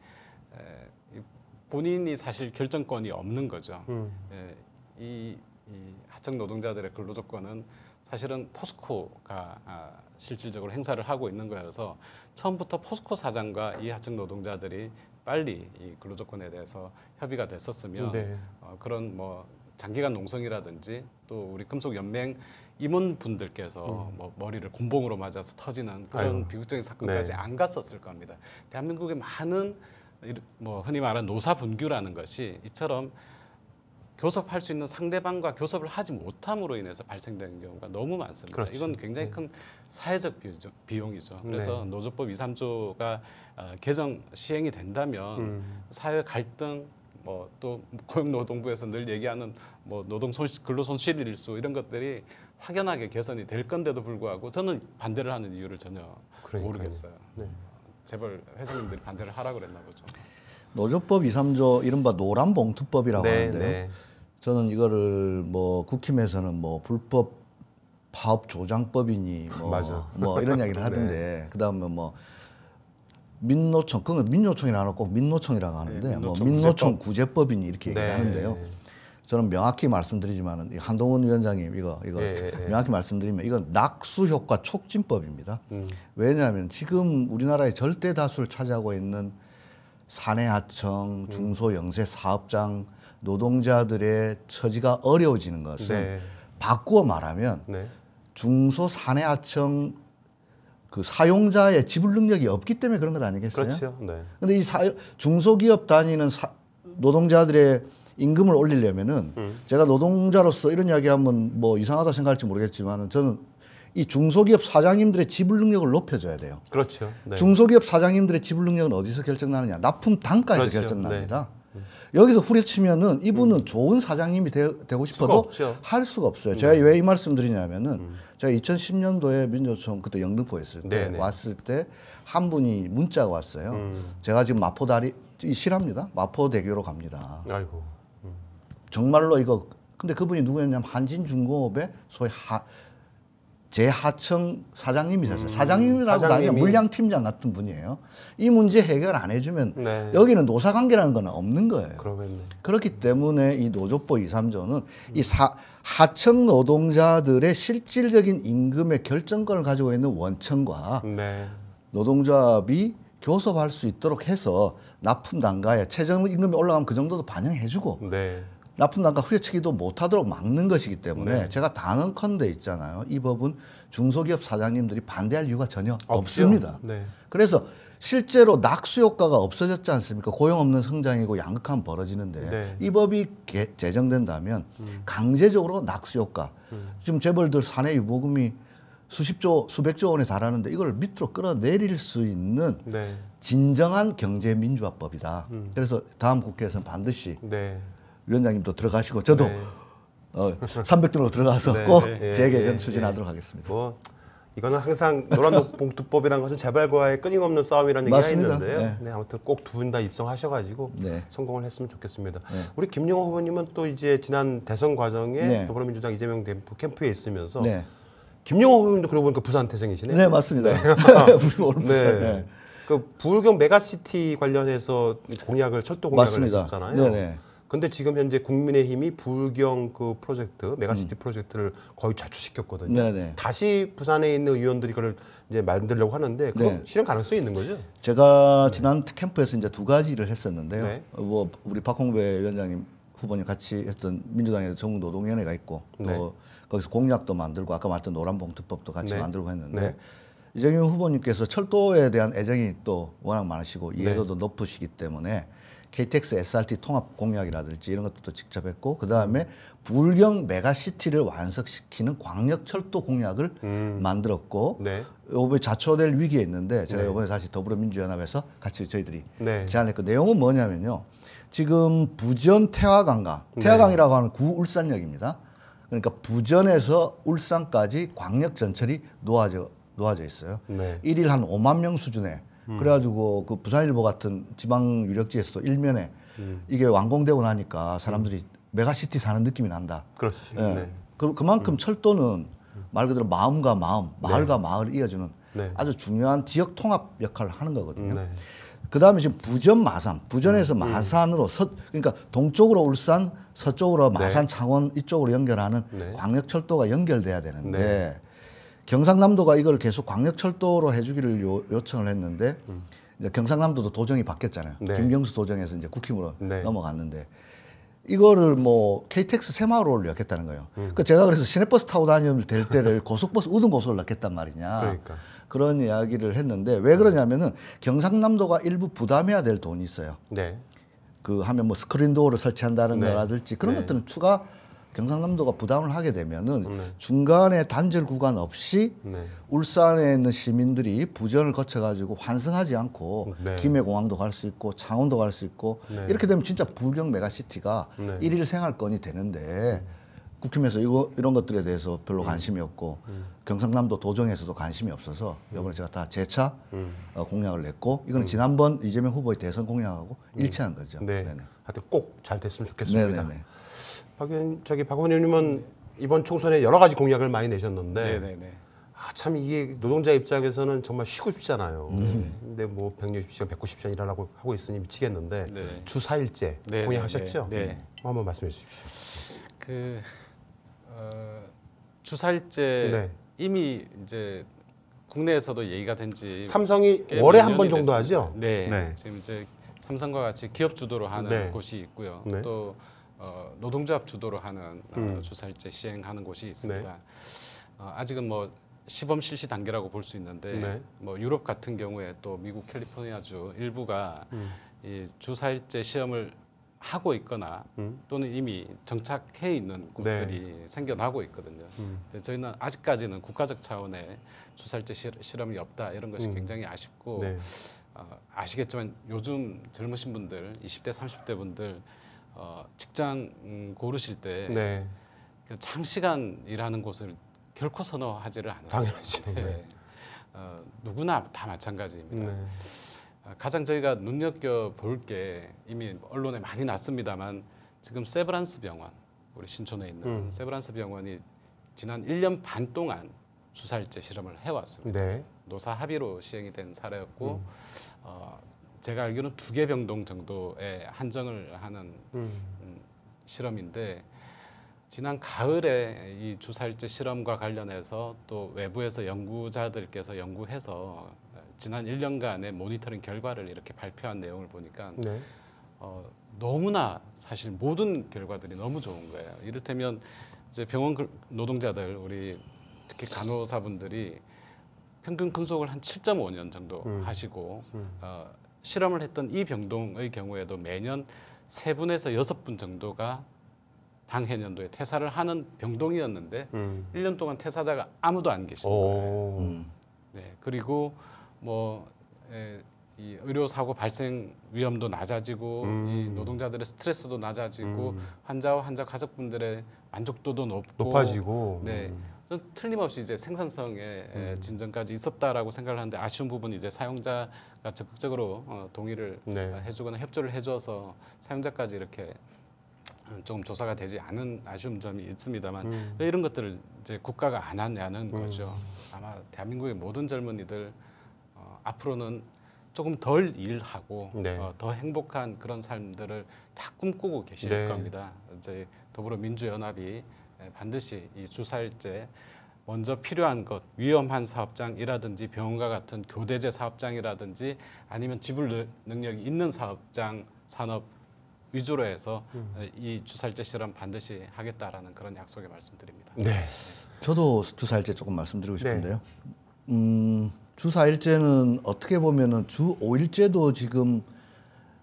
에, 본인이 사실 결정권이 없는 거죠. 음. 에, 예, 이, 이 하청 노동자들의 근로 조건은 사실은 포스코가 아, 실질적으로 행사를 하고 있는 거여서 처음부터 포스코 사장과 이 하층 노동자들이 빨리 이 근로조건에 대해서 협의가 됐었으면 네. 어, 그런 뭐 장기간 농성이라든지 또 우리 금속연맹 임원분들께서 음. 뭐 머리를 곤봉으로 맞아서 터지는 그런 아유. 비극적인 사건까지 네. 안 갔었을 겁니다. 대한민국의 많은 뭐 흔히 말하는 노사분규라는 것이 이처럼 교섭할 수 있는 상대방과 교섭을 하지 못함으로 인해서 발생되는 경우가 너무 많습니다. 그렇죠. 이건 굉장히 네. 큰 사회적 비용이죠. 그래서 네. 노조법 2, 3조가 어, 개정 시행이 된다면 음. 사회 갈등 뭐또 고용노동부에서 늘 얘기하는 뭐 노동 손실, 근로 손실 일수 이런 것들이 확연하게 개선이 될 건데도 불구하고 저는 반대를 하는 이유를 전혀 그러니까요. 모르겠어요. 네. 재벌 회장님들이 반대를 하라 그랬나 보죠. 노조법 2, 3조 이른바 노란봉투법이라고 네, 하는데요. 네. 저는 이거를 뭐 국힘에서는 뭐 불법 파업 조장법이니 뭐, 뭐 이런 이야기를 네. 하던데 네. 그다음에 뭐 민노총 그건 그러니까 민노총이라 안 하고 민노총이라고 하는데 네, 민노총 뭐 민노총 구제법. 이니 이렇게 네. 얘기하는데요. 저는 명확히 말씀드리지만은 한동훈 위원장님 이거 이거 예, 예, 예, 명확히 말씀드리면 이건 낙수 효과 촉진법입니다. 음. 왜냐하면 지금 우리나라의 절대 다수를 차지하고 있는 사내 하청, 중소 영세 사업장 노동자들의 처지가 어려워지는 것은 네. 바꾸어 말하면 네. 중소 산해하청 그 사용자의 지불 능력이 없기 때문에 그런 것 아니겠어요? 그렇죠. 네. 근데 이 사, 중소기업 단위는 사, 노동자들의 임금을 올리려면은 음. 제가 노동자로서 이런 이야기하면 뭐 이상하다 생각할지 모르겠지만 저는 이 중소기업 사장님들의 지불 능력을 높여줘야 돼요. 그렇죠. 네. 중소기업 사장님들의 지불 능력은 어디서 결정나느냐? 납품 단가에서 그렇죠. 결정납니다. 네. 여기서 후려치면은 이분은 음. 좋은 사장님이 되, 고 싶어도 수가 할 수가 없어요. 제가 음. 왜이 말씀 드리냐면은 음. 제가 2010년도에 민주총 그때 영등포에 있을 때 네네. 왔을 때 한 분이 문자가 왔어요. 음. 제가 지금 마포다리 실합니다. 마포대교로 갑니다. 아이고. 음. 정말로 이거 근데 그분이 누구였냐면 한진중공업의 소위 하, 제 하청 사장님이셨어요. 음, 사장님이라고 사장님이... 아니라 물량팀장 같은 분이에요. 이 문제 해결 안 해주면 네. 여기는 노사관계라는 건 없는 거예요. 그러겠네. 그렇기 때문에 이 노조법 2, 3조는 음. 이 사, 하청 노동자들의 실질적인 임금의 결정권을 가지고 있는 원청과 네. 노동조합이 교섭할 수 있도록 해서 납품 단가에 최저임금이 올라가면 그 정도도 반영해주고 네. 납품 단가 후려치기도 못하도록 막는 것이기 때문에 네. 제가 단언컨대 있잖아요. 이 법은 중소기업 사장님들이 반대할 이유가 전혀 없죠. 없습니다 네. 그래서 실제로 낙수 효과가 없어졌지 않습니까? 고용 없는 성장이고 양극화는 벌어지는데 네. 이 법이 개, 제정된다면 음. 강제적으로 낙수 효과. 음. 지금 재벌들 사내 유보금이 수십조, 수백조 원에 달하는데 이걸 밑으로 끌어내릴 수 있는 네. 진정한 경제민주화법이다. 음. 그래서 다음 국회에서는 반드시 네. 위원장님도 들어가시고 저도 네. 어, 300등으로 들어가서 네, 꼭 네, 재개전 네. 추진하도록 네. 하겠습니다. 뭐 이거는 항상 노란봉투법이라는 것은 재발과의 끊임없는 싸움이라는 얘기가 있는데요. 네. 네 아무튼 꼭 두 분 다 입성하셔가지고 성공을 했으면 좋겠습니다. 우리 김영호 후보님은 또 이제 지난 대선 과정에 더불어민주당 이재명 대표 캠프에 있으면서 김영호 후보님도 그러고 보니까 부산 태생이시네요. 네 맞습니다. 우리 오늘 부산. 그 부울경 메가시티 관련해서 공약을 철도 공약을 맞습니다. 했었잖아요. 네네. 근데 지금 현재 국민의힘이 불경 그 프로젝트 메가시티 음. 프로젝트를 거의 좌초시켰거든요. 네네. 네. 다시 부산에 있는 의원들이 그걸 이제 만들려고 하는데 그 네. 실현 가능성이 있는 거죠? 제가 네. 지난 네. 캠프에서 이제 두 가지를 했었는데요. 네. 뭐 우리 박홍배 위원장님 후보님 같이 했던 민주당의 전국노동위원회가 있고 또 네. 거기서 공약도 만들고 아까 말했던 노란봉투법도 같이 만들고 했는데 이재명 후보님께서 철도에 대한 애정이 또 워낙 많으시고 이해도도 높으시기 때문에 KTX SRT 통합 공약이라든지 이런 것도 직접 했고 그 다음에 불경 메가시티를 완성시키는 광역 철도 공약을 음. 만들었고 네. 이번에 자초될 위기에 있는데 제가 네. 요번에 다시 더불어민주연합에서 같이 저희들이 네. 제안했고 내용은 뭐냐면요 지금 부전 태화강과 태화강이라고 하는 구 울산역입니다 그러니까 부전에서 울산까지 광역 전철이 놓아져 놓아져 있어요 일일 네. 한 5만 명 수준의 음. 그래가지고 그 부산일보 같은 지방 유력지에서도 일면에 음. 이게 완공되고 나니까 사람들이 음. 메가시티 사는 느낌이 난다. 그렇지. 예. 네. 그, 그만큼 음. 철도는 말 그대로 마음과 마음, 네. 마을과 네. 마을을 이어주는 네. 아주 중요한 지역 통합 역할을 하는 거거든요. 네. 그 다음에 지금 부전 마산, 부전에서 음. 음. 마산으로 서, 그러니까 동쪽으로 울산, 서쪽으로 네. 마산, 창원 이쪽으로 연결하는 네. 광역철도가 연결돼야 되는데 경상남도가 이걸 계속 광역철도로 해주기를 요, 요 청을 했는데 음. 이제 경상남도도 도정이 바뀌었잖아요. 네. 김경수 도정에서 이제 국힘으로 네. 넘어갔는데 이거를 뭐 KTX 새마을호를렸겠다는 거예요. 음. 그 제가 그래서 시내버스 타고 다니면 될 때를 고속버스 우등 고속을 놨겠단 말이냐. 그러니까. 그런 이야기를 했는데 왜 그러냐면은 경상남도가 일부 부담해야 될 돈이 있어요. 네. 그 하면 뭐 스크린 도어를 설치한다는 네. 거라든지 그런 네. 것들은 추가 경상남도가 부담을 하게 되면은 네. 중간에 단절 구간 없이 네. 울산에 있는 시민들이 부전을 거쳐 가지고 환승하지 않고 네. 김해공항도 갈 수 있고 창원도 갈 수 있고 네. 이렇게 되면 진짜 불경 메가시티가 네. 일일 생활권이 되는데 음. 국힘에서 이거 이런 것들에 대해서 별로 음. 관심이 없고 음. 경상남도 도정에서도 관심이 없어서 음. 이번에 제가 다 재차 음. 어, 공약을 냈고 이거는 음. 지난번 이재명 후보의 대선 공약하고 일치한 거죠. 네. 네네. 하여튼 꼭 잘 됐으면 좋겠습니다. 네네네. 박 의원, 저기 박 의원님은 이번 총선에 여러 가지 공약을 많이 내셨는데 네, 네, 네. 아, 참 이게 노동자 입장에서는 정말 쉬고 싶잖아요. 네. 근데 뭐 160시간, 190시간 일하라고 하고 있으니 미치겠는데 네. 주 4일째 네. 공약하셨죠? 음, 한번 말씀해 주십시오. 그 어, 주 4일째 이미 이제 국내에서도 얘기가 된지 삼성이 월에 한 번 정도 됐습니다. 하죠? 네. 지금 이제 삼성과 같이 기업 주도로 하는 곳이 있고요. 또 어, 노동조합 주도로 하는 어, 음. 어, 주사일제 시행하는 곳이 있습니다. 네. 어, 아직은 뭐 시범 실시 단계라고 볼 수 있는데 네. 뭐 유럽 같은 경우에 또 미국 캘리포니아주 일부가 음. 이 주사일제 시험을 하고 있거나 음. 또는 이미 정착해 있는 네. 곳들이 네. 생겨나고 있거든요. 음. 근데 저희는 아직까지는 국가적 차원의 주사일제 시, 실험이 없다 이런 것이 음. 굉장히 아쉽고 네. 어, 아시겠지만 요즘 젊으신 분들, 20대, 30대 분들 어, 직장 고르실 때 네. 그 장시간 일하는 곳을 결코 선호하지를 않아요. 당연하죠. 네. 네. 어, 누구나 다 마찬가지입니다. 네. 어, 가장 저희가 눈여겨 볼 게 이미 언론에 많이 났습니다만 지금 세브란스 병원 우리 신촌에 있는 음. 세브란스 병원이 지난 1년 반 동안 주사일제 실험을 해왔습니다. 네. 노사 합의로 시행이 된 사례였고 음. 어, 제가 알기로는 두 개 병동 정도의 한정을 하는 음. 음. 실험인데 지난 가을에 이 주사일제 실험과 관련해서 또 외부에서 연구자들께서 연구해서 어, 지난 1년간의 모니터링 결과를 이렇게 발표한 내용을 보니까 네. 어, 너무나 사실 모든 결과들이 너무 좋은 거예요. 이를테면 이제 병원 노동자들 우리 특히 간호사분들이 평균 근속을 한 7.5년 정도 음. 하시고 음. 어, 실험을 했던 이 병동의 경우에도 매년 세분에서 여섯 분 정도가 당해년도에 퇴사를 하는 병동이었는데 음. 1년 동안 퇴사자가 아무도 안 계시는 거예요. 음. 네, 그리고 뭐 에, 이 의료 사고 발생 위험도 낮아지고 음. 이 노동자들의 스트레스도 낮아지고 음. 환자와 환자 가족분들의 만족도도 높고 높아지고 네. 음. 좀 틀림없이 이제 생산성의 음. 진전까지 있었다라고 생각을 하는데 아쉬운 부분이 이제 사용자가 적극적으로 어, 동의를 네. 해주거나 협조를 해줘서 사용자까지 이렇게 음, 조금 조사가 되지 않은 아쉬운 점이 있습니다만 음. 이런 것들을 이제 국가가 안 하냐는 음. 거죠. 아마 대한민국의 모든 젊은이들 어, 앞으로는 조금 덜 일하고 네. 어, 더 행복한 그런 삶들을 다 꿈꾸고 계실 네. 겁니다. 이제 더불어민주연합이 예, 반드시 이 주사일제 먼저 필요한 것, 위험한 사업장이라든지 병원과 같은 교대제 사업장이라든지 아니면 지불 능력이 있는 사업장 산업 위주로 해서 음. 예, 이주사일제 실험 반드시 하겠다라는 그런 약속의 말씀드립니다. 네. 저도 주사일제 조금 말씀드리고 네. 싶은데요. 네. 음, 주사일제는 어떻게 보면 주오일제도 지금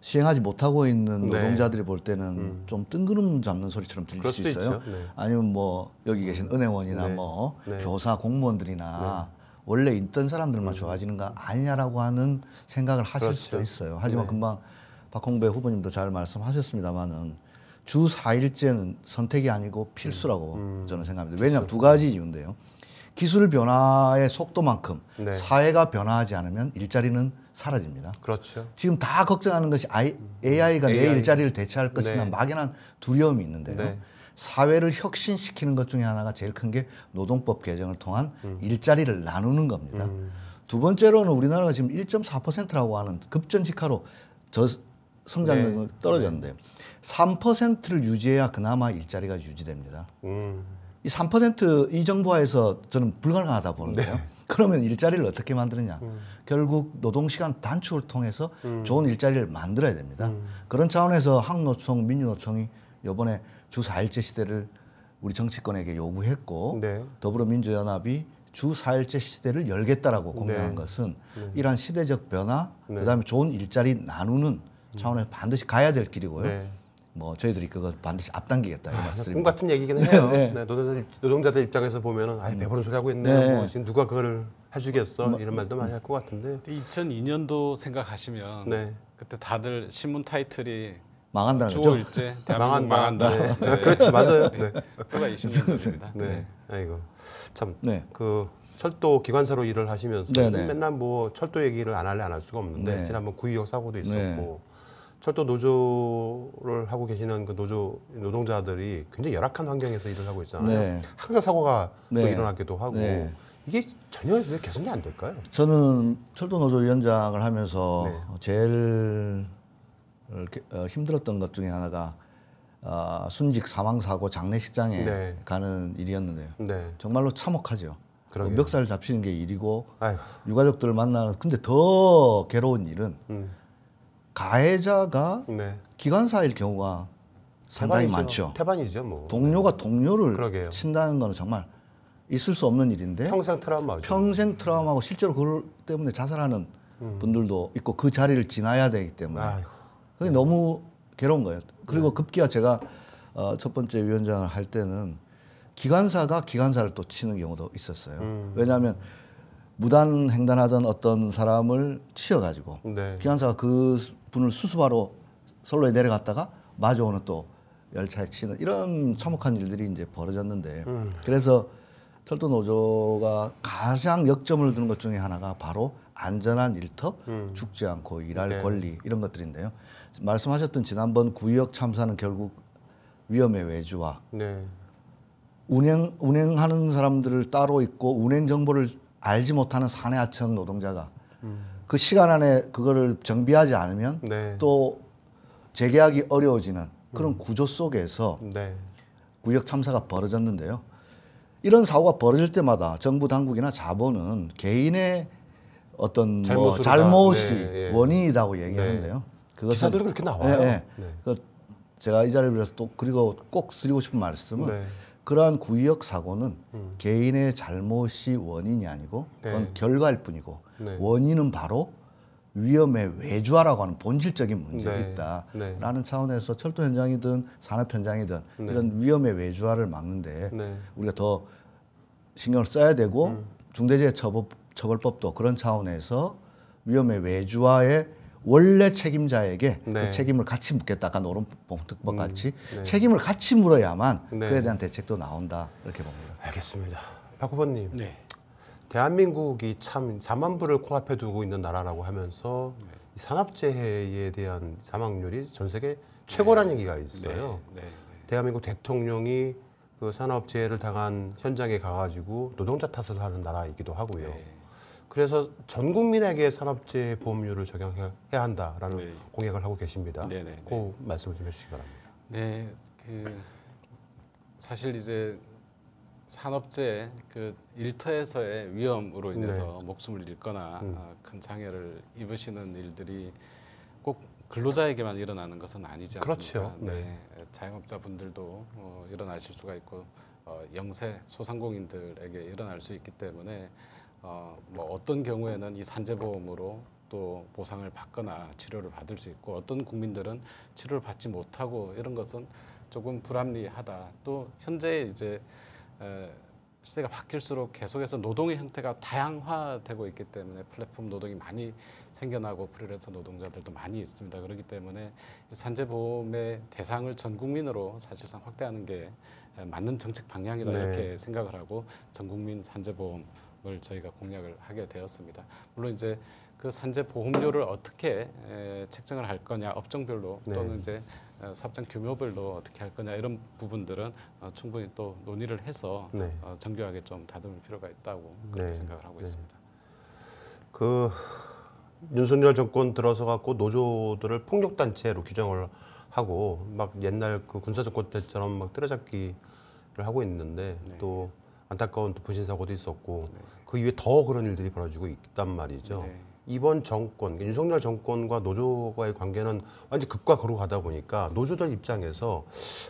시행하지 못하고 있는 네. 노동자들이 볼 때는 음. 좀 뜬구름 잡는 소리처럼 들릴 수, 수 있어요. 네. 아니면 뭐 여기 계신 은행원이나 네. 뭐 교사 공무원들이나 원래 있던 사람들만 음. 좋아지는거 아니냐라고 하는 생각을 하실 그렇죠. 수도 있어요. 하지만 금방 박홍배 후보님도 잘 말씀하셨습니다만은 주 4일째는 선택이 아니고 필수라고 음. 음. 저는 생각합니다. 왜냐하면 두 가지 이유인데요. 기술 변화의 속도만큼 네. 사회가 변화하지 않으면 일자리는 사라집니다. 그렇죠. 지금 다 걱정하는 것이 아이, AI가 내 AI. 일자리를 대체할 것이나 네. 막연한 두려움이 있는데요. 네. 사회를 혁신시키는 것 중에 하나가 제일 큰 게 노동법 개정을 통한 음. 일자리를 나누는 겁니다. 음. 두 번째로는 우리나라가 지금 1.4%라고 하는 급전직하로 저 성장률이 네. 떨어졌는데 3%를 유지해야 그나마 일자리가 유지됩니다. 음. 이3%이 정부화에서 저는 불가능하다 보는데요. 네. 그러면 일자리를 어떻게 만드느냐. 음. 결국 노동시간 단축을 통해서 음. 좋은 일자리를 만들어야 됩니다. 음. 그런 차원에서 학노총 민주노총이 요번에 주 4일제 시대를 우리 정치권에게 요구했고 네. 더불어민주연합이 주 4일제 시대를 열겠다라고 공개한 네. 것은 네. 이러한 시대적 변화, 네. 그다음에 좋은 일자리 나누는 음. 차원에서 반드시 가야 될 길이고요. 네. 뭐 저희들이 그거 반드시 앞당기겠다 이런 아, 말씀드립니다. 꿈 같은 얘기기는 네, 해요. 네. 네, 노동자들, 노동자들 입장에서 보면은 아예 음. 배부른 소리 하고 있네. 네. 뭐 지금 누가 그거를 해주겠어 뭐, 이런 말도 많이 할 것 같은데. 2002년도 생각하시면 네. 그때 다들 신문 타이틀이 망한다 주호 죠 일제 망한 망한다. 네. 네. 그렇지 맞아요. 네. 그가 20년 입니다 네. 아이고 참그 네. 철도 기관사로 일을 하시면서 네, 맨날 뭐 철도 얘기를 안 할래 안 할 수가 없는데 지난번 구의역 사고도 있었고 철도 노조를 하고 계시는 그 노조 노동자들이 굉장히 열악한 환경에서 일을 하고 있잖아요. 네. 항상 사고가 네. 또 일어나기도 하고 네. 이게 전혀 왜 개선이 안 될까요? 저는 철도 노조 위원장을 하면서 네. 어, 제일 어, 어, 힘들었던 것 중에 하나가 어, 순직 사망 사고 장례식장에 네. 가는 일이었는데요. 네. 정말로 참혹하죠. 그러게요. 멱살 잡히는 게 일이고 아이고. 유가족들을 만나 는 근데 더 괴로운 일은. 음. 가해자가 네. 기관사일 경우가 상당히 태반이죠. 많죠. 태반이죠, 뭐. 동료가 동료를 그러게요. 친다는 건 정말 있을 수 없는 일인데 평생 트라우마 평생 트라우마고 실제로 그걸 때문에 자살하는 음. 분들도 있고 그 자리를 지나야 되기 때문에 아이고. 그게 네. 너무 괴로운 거예요. 그리고 네. 급기야 제가 어, 첫 번째 위원장을 할 때는 기관사가 기관사를 또 치는 경우도 있었어요. 음. 왜냐하면 무단 횡단하던 어떤 사람을 치여가지고 네. 기관사가 그 분을 수습하러 선로에 내려갔다가 마주오는 또 열차에 치는 이런 참혹한 일들이 이제 벌어졌는데 음. 그래서 철도 노조가 가장 역점을 두는 것 중에 하나가 바로 안전한 일터, 음. 죽지 않고 일할 네. 권리 이런 것들인데요. 말씀하셨던 지난번 구역 참사는 결국 위험의 외주와 네. 운행 운행하는 사람들을 따로 있고 운행 정보를 알지 못하는 사내 하청 노동자가 음. 그 시간 안에 그거를 정비하지 않으면 네. 또 재계약이 어려워지는 그런 음. 구조 속에서 네. 구역 참사가 벌어졌는데요. 이런 사고가 벌어질 때마다 정부 당국이나 자본은 개인의 어떤 뭐 잘못뭐 잘못이 네, 예. 원인이라고 네. 얘기하는데요. 그것은 기사들은 그렇게 나와요. 예, 예. 네. 그 제가 이 자리를 빌어서 또 그리고 꼭 드리고 싶은 말씀은 네. 그러한 구의역 사고는 음. 개인의 잘못이 원인이 아니고 네. 그건 네. 결과일 뿐이고 네. 원인은 바로 위험의 외주화라고 하는 본질적인 문제가 네. 있다라는 차원에서 철도 현장이든 산업 현장이든 네. 이런 위험의 외주화를 막는데 네. 우리가 더 신경을 써야 되고 음. 중대재해처벌법도 그런 차원에서 위험의 외주화에 원래 책임자에게 그 네. 그 책임을 같이 묻겠다. 아까 노름봉특법 음, 같이 음, 책임을 같이 물어야만 네. 그에 대한 대책도 나온다. 이렇게 봅니다. 알겠습니다. 박 후보님. 네. 대한민국이 참 4만 불을 코앞에 두고 있는 나라라고 하면서 산업재해에 대한 사망률이 전 세계 최고라는 얘기가 있어요. 대한민국 대통령이 그 산업재해를 당한 현장에 가가지고 노동자 탓을 하는 나라이기도 하고요. 네. 그래서 전 국민에게 산업재해 보험료를 적용해야 한다라는 네. 공약을 하고 계십니다. 네네. 그 네, 네. 말씀을 좀 해주시기 바랍니다. 네, 그 사실 이제 산업재해 그 일터에서의 위험으로 네. 인해서 네. 목숨을 잃거나 음. 아, 큰 장애를 입으시는 일들이 꼭 근로자에게만 일어나는 것은 아니지 않습니까? 그렇죠. 네. 네. 자영업자분들도 어, 일어나실 수가 있고 어, 영세 소상공인들에게 일어날 수 있기 때문에 어, 뭐 어떤 경우에는 이 산재보험으로 또 보상을 받거나 치료를 받을 수 있고 어떤 국민들은 치료를 받지 못하고 이런 것은 조금 불합리하다. 또 현재 이제 에, 시대가 바뀔수록 계속해서 노동의 형태가 다양화되고 있기 때문에 플랫폼 노동이 많이 생겨나고 프리랜서 노동자들도 많이 있습니다. 그렇기 때문에 산재보험의 대상을 전 국민으로 사실상 확대하는 게 맞는 정책 방향이다 네. 이렇게 생각을 하고 전 국민 산재보험 을 저희가 공략을 하게 되었습니다. 물론 이제 그 산재 보험료를 어떻게 책정을 할 거냐 업종별로 네. 또는 이제 어, 사업장 규모별로 어떻게 할 거냐 이런 부분들은 어, 충분히 또 논의를 해서 네. 어, 정교하게 좀 다듬을 필요가 있다고 그렇게 네. 생각을 하고 네. 있습니다. 그 윤석열 정권 들어서 갖고 노조들을 폭력 단체로 규정을 하고 막 옛날 그 군사 정권 때처럼 막 때려잡기를 하고 있는데 네. 또 안타까운 부신 사고도 있었고 네. 그 이후에 더 그런 일들이 벌어지고 있단 말이죠. 네. 이번 정권, 그러니까 윤석열 정권과 노조와의 관계는 완전 극과 극으로 가다 보니까 노조들 입장에서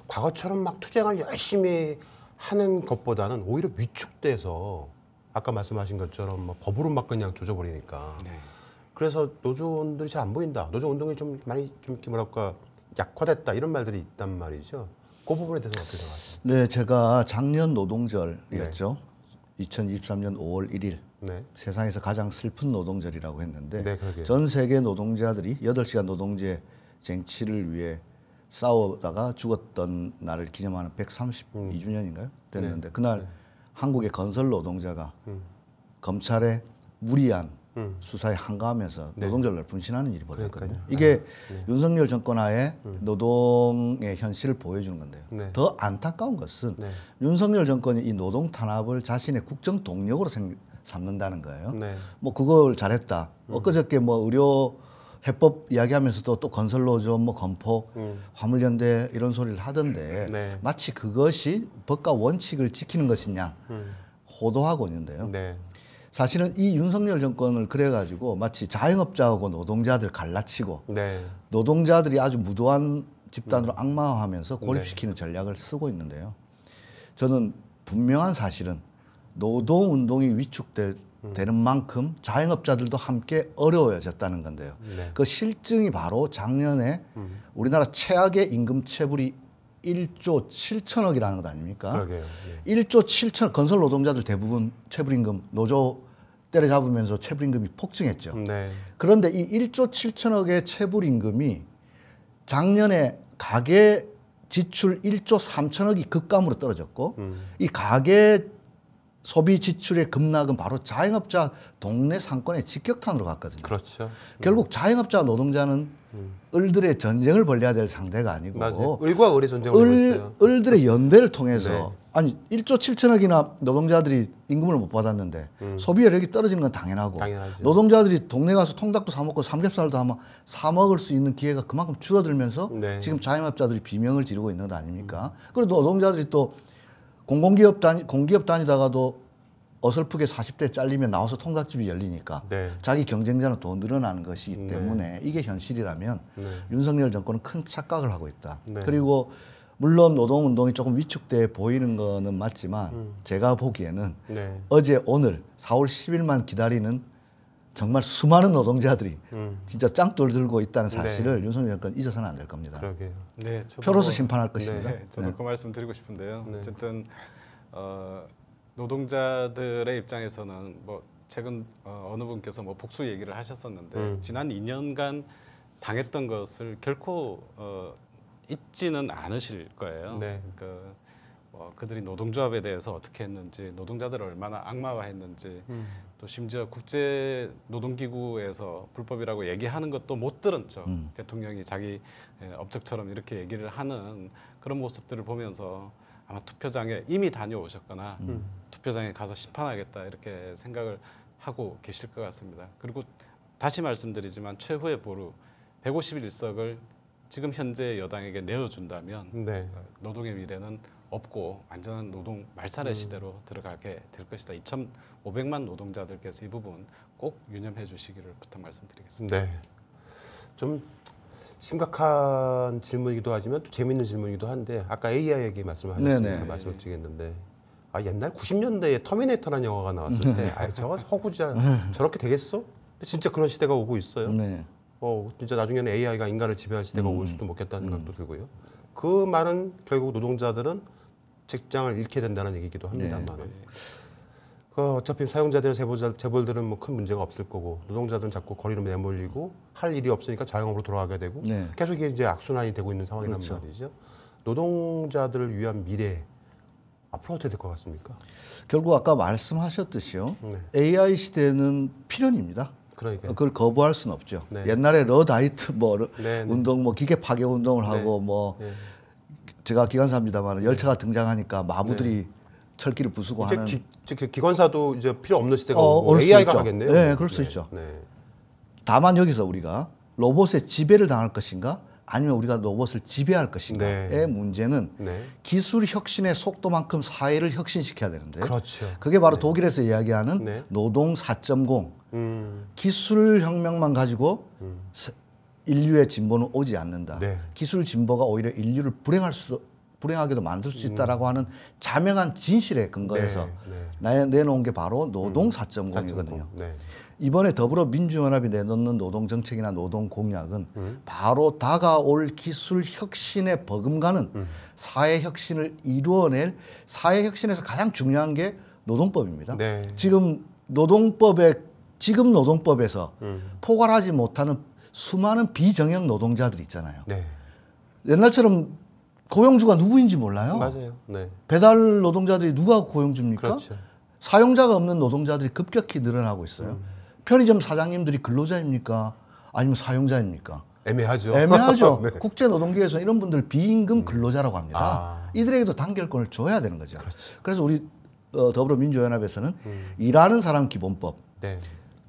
과거처럼 막 투쟁을 열심히 하는 것보다는 오히려 위축돼서 아까 말씀하신 것처럼 뭐 법으로 막 그냥 조져버리니까 네. 그래서 노조원들이 잘 안 보인다. 노조 운동이 좀 많이 좀 뭐랄까 약화됐다 이런 말들이 있단 말이죠. 그 부분에 대해서 어떻게 생각하세요? 네, 제가 작년 노동절이었죠. 네. 2023년 5월 1일 네. 세상에서 가장 슬픈 노동절이라고 했는데 네, 전 세계 노동자들이 8시간 노동제 쟁취를 위해 싸우다가 죽었던 날을 기념하는 132주년인가요? 음. 됐는데 그날 네. 한국의 건설 노동자가 음. 검찰의 무리한 음. 수사에 한가하면서 네. 노동절날 분신하는 일이 벌어졌거든요. 네. 이게 네. 윤석열 정권 하에 음. 노동의 현실을 보여주는 건데요. 네. 더 안타까운 것은 네. 윤석열 정권이 이 노동 탄압을 자신의 국정 동력으로 생, 삼는다는 거예요. 네. 뭐 그걸 잘했다. 음. 엊그저께 뭐 의료 해법 이야기하면서도 또건설로조뭐 건포, 음. 화물연대 이런 소리를 하던데 마치 그것이 법과 원칙을 지키는 것이냐. 음. 호도하고 있는데요. 네. 사실은 이 윤석열 정권을 그래가지고 마치 자영업자하고 노동자들 갈라치고 네. 노동자들이 아주 무도한 집단으로 음. 악마화하면서 네. 고립시키는 네. 전략을 쓰고 있는데요. 저는 분명한 사실은 노동 운동이 위축될 음. 되는 만큼 자영업자들도 함께 어려워졌다는 건데요. 네. 그 실증이 바로 작년에 음. 우리나라 최악의 임금 체불이 1조 7천억이라는 것 아닙니까? 그러게요. 예. 1조 7천 건설 노동자들 대부분 체불임금 노조 때려잡으면서 체불임금이 폭증했죠. 음, 네. 그런데 이 1조 7천억의 체불임금이 작년에 가계 지출 1조 3천억이 급감으로 떨어졌고 음. 이 가계 소비 지출의 급락은 바로 자영업자 동네 상권의 직격탄으로 갔거든요. 그렇죠. 결국 음. 자영업자 노동자는 음. 을들의 전쟁을 벌려야 될 상대가 아니고 맞아요. 을과 을의 전쟁을 을, 을들의 연대를 통해서 네. 아니 1조 7천억이나 노동자들이 임금을 못 받았는데 음. 소비여력이 떨어지는 건 당연하고 당연하죠. 노동자들이 동네 가서 통닭도 사 먹고 삼겹살도 아마 사 먹을 수 있는 기회가 그만큼 줄어들면서 네. 지금 자영업자들이 비명을 지르고 있는 것 아닙니까? 그래도 노동자들이 또 공공기업 단위 공기업 다니다가도 어설프게 40대 잘리면 나와서 통닭집이 열리니까 네. 자기 경쟁자는 더 늘어나는 것이기 네. 때문에 네. 이게 현실이라면 네. 윤석열 정권은 큰 착각을 하고 있다. 네. 그리고 물론 노동운동이 조금 위축돼 보이는 거는 맞지만 음. 제가 보기에는 네. 어제 오늘 4월 10일만 기다리는 정말 수많은 노동자들이 음. 진짜 짱돌 들고 있다는 네. 사실을 네. 윤석열 정권 잊어서는 안 될 겁니다. 그러게요. 네, 표로서 심판할 것입니다. 네, 저도 네. 그 말씀 드리고 싶은데요. 네. 어쨌든 어, 노동자들의 입장에서는 뭐 최근 어, 어느 분께서 뭐 복수 얘기를 하셨었는데 음. 지난 2년간 당했던 것을 결코 어, 잊지는 않으실 거예요. 네. 그, 뭐 그들이 노동조합에 대해서 어떻게 했는지 노동자들을 얼마나 악마화했는지 음. 또 심지어 국제 노동기구에서 불법이라고 얘기하는 것도 못 들은 척 음. 대통령이 자기 업적처럼 이렇게 얘기를 하는 그런 모습들을 보면서 아마 투표장에 이미 다녀오셨거나 음. 음. 투표장에 가서 심판하겠다 이렇게 생각을 하고 계실 것 같습니다. 그리고 다시 말씀드리지만 최후의 보루 151석을 지금 현재 여당에게 내어준다면 네. 노동의 미래는 없고 안전한 노동 말살의 음. 시대로 들어가게 될 것이다. 2,500만 노동자들께서 이 부분 꼭 유념해 주시기를 부탁 말씀드리겠습니다. 네. 좀 심각한 질문이기도 하지만 또재있는 질문이기도 한데 아까 AI 얘기 말씀하셨습니다 말씀을 드리겠는데 아 옛날 90년대에 터미네이터라는 영화가 나왔을 때아 네. 저거 허구지 네. 저렇게 되겠어? 진짜 그런 시대가 오고 있어요. 네. 어 진짜 나중에는 AI가 인간을 지배할 시대가 음. 올 수도 있겠다는 생각도 음. 들고요. 그 말은 결국 노동자들은 책장을 잃게 된다는 얘기기도 합니다만. 네, 네. 그 어차피 사용자들은 제 재벌들은 뭐 큰 문제가 없을 거고 노동자들은 자꾸 거리로 내몰리고 할 일이 없으니까 자영업으로 돌아가게 되고 네. 계속 이제 악순환이 되고 있는 상황이란 그렇죠. 말이죠. 노동자들을 위한 미래 앞으로 어떻게 될 것 같습니까? 결국 아까 말씀하셨듯이요. 네. AI 시대는 필연입니다. 그러니까 그걸 거부할 수는 없죠. 네. 옛날에 러다이트 뭐 네, 네. 운동 뭐 기계 파괴 운동을 네. 하고 뭐 제가 기관사입니다만 네. 열차가 등장하니까 마부들이 네. 철길을 부수고 이제 하는 기, 그 기관사도 이제 필요 없는 시대가 어, 올 AI가 하겠네요. 네, 그럴 수 네. 있죠. 네. 다만 여기서 우리가 로봇의 지배를 당할 것인가 아니면 우리가 로봇을 지배할 것인가의 네. 문제는 네. 기술 혁신의 속도만큼 사회를 혁신시켜야 되는데 그렇죠. 그게 바로 네. 독일에서 이야기하는 네. 노동 4.0 음. 기술 혁명만 가지고 음. 인류의 진보는 오지 않는다. 네. 기술 진보가 오히려 인류를 불행할 수 불행하게도 만들 수 있다라고 음. 하는 자명한 진실에 근거해서 네, 네. 내놓은 게 바로 노동 음. 4.0이거든요. 네. 이번에 더불어민주연합이 내놓는 노동 정책이나 노동 공약은 음. 바로 다가올 기술 혁신에 버금가는 음. 사회 혁신을 이루어낼 사회 혁신에서 가장 중요한 게 노동법입니다. 네. 지금 노동법에 지금 노동법에서 음. 포괄하지 못하는 수많은 비정형 노동자들 있잖아요. 네. 옛날처럼 고용주가 누구인지 몰라요. 맞아요. 네. 배달 노동자들이 누가 고용주입니까? 그렇죠. 사용자가 없는 노동자들이 급격히 늘어나고 있어요. 음. 편의점 사장님들이 근로자입니까? 아니면 사용자입니까? 애매하죠. 애매하죠. 네. 국제노동계에서 이런 분들 비임금 음. 근로자라고 합니다. 아. 이들에게도 단결권을 줘야 되는 거죠. 그렇지. 그래서 우리 어, 더불어민주연합에서는 음. 일하는 사람 기본법. 네.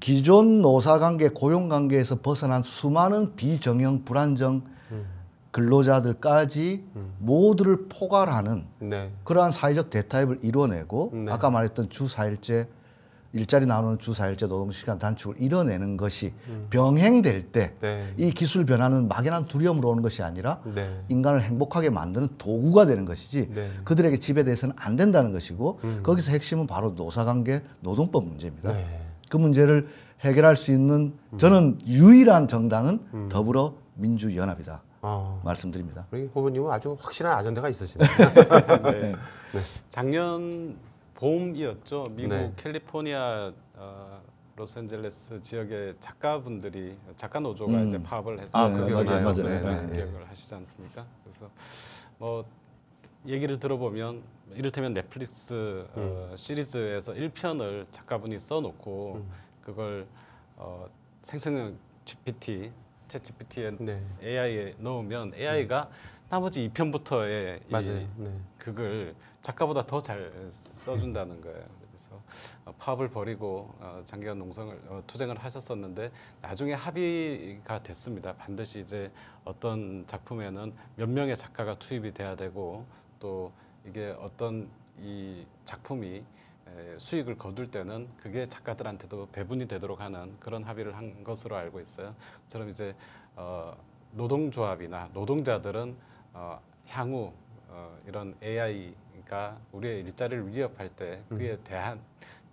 기존 노사관계, 고용관계에서 벗어난 수많은 비정형, 불안정 근로자들까지 모두를 포괄하는 네. 그러한 사회적 대타입을 이뤄내고 네. 아까 말했던 주4일째 일자리 나누는 주4일째 노동시간 단축을 이뤄내는 것이 음. 병행될 때이 네. 기술 변화는 막연한 두려움으로 오는 것이 아니라 네. 인간을 행복하게 만드는 도구가 되는 것이지 네. 그들에게 지배돼서는 안 된다는 것이고 음. 거기서 핵심은 바로 노사관계 노동법 문제입니다. 네. 그 문제를 해결할 수 있는 저는 유일한 정당은 음. 더불어민주연합이다. 아. 말씀드립니다. 우리 후보님은 아주 확실한 아젠다가 있으시네요. 네. 네. 네. 작년 봄이었죠. 미국 네. 캘리포니아 어, 로스앤젤레스 지역의 작가분들이 작가 노조가 음. 이제 파업을 했어요. 아, 그게 기억을 네, 네. 하시지 않습니까? 그래서 뭐 얘기를 들어보면 이를테면 넷플릭스 어, 음. 시리즈에서 1편을 작가분이 써놓고 음. 그걸 어, 생성형 GPT, 챗 GPT에 네. AI에 넣으면 AI가 음. 나머지 2편부터의 이, 네. 극을 작가보다 더 잘 써준다는 거예요. 그래서 어, 파업을 벌이고 어, 장기간 농성을 어, 투쟁을 하셨었는데 나중에 합의가 됐습니다. 반드시 이제 어떤 작품에는 몇 명의 작가가 투입이 돼야 되고 또 이게 어떤 이 작품이 수익을 거둘 때는 그게 작가들한테도 배분이 되도록 하는 그런 합의를 한 것으로 알고 있어요. 그럼 이제 어, 노동조합이나 노동자들은 어, 향후 어, 이런 AI가 우리의 일자리를 위협할 때 그에 음. 대한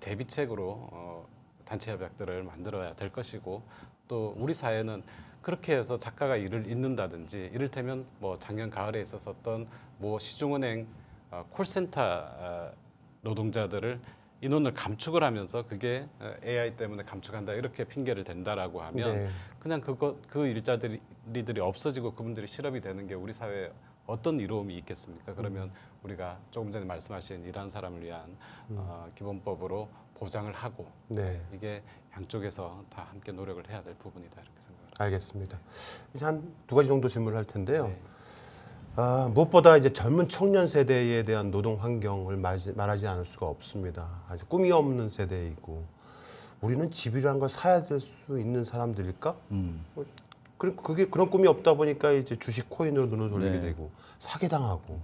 대비책으로 어, 단체 협약들을 만들어야 될 것이고 또 우리 사회는 그렇게 해서 작가가 일을 잇는다든지 이를테면 뭐 작년 가을에 있었었던 뭐 시중은행 어, 콜센터 어, 노동자들을 인원을 감축을 하면서 그게 AI 어, 때문에 감축한다 이렇게 핑계를 댄다라고 하면 네. 그냥 그거 그 일자들이 들이 없어지고 그분들이 실업이 되는 게 우리 사회에 어떤 이로움이 있겠습니까? 그러면 음. 우리가 조금 전에 말씀하신 일한 사람을 위한 음. 어, 기본법으로 보장을 하고 네. 이게 양쪽에서 다 함께 노력을 해야 될 부분이다 이렇게 생각을 합니다. 알겠습니다. 이제 한 두 가지 정도 질문을 할 텐데요. 네. 아, 무엇보다 이제 젊은 청년 세대에 대한 노동 환경을 말하지 않을 수가 없습니다. 아직 꿈이 없는 세대이고 우리는 집이라는 걸 사야 될 수 있는 사람들일까? 음. 그, 그게 그런 꿈이 없다 보니까 이제 주식 코인으로 눈을 돌리게 네. 되고 사기 당하고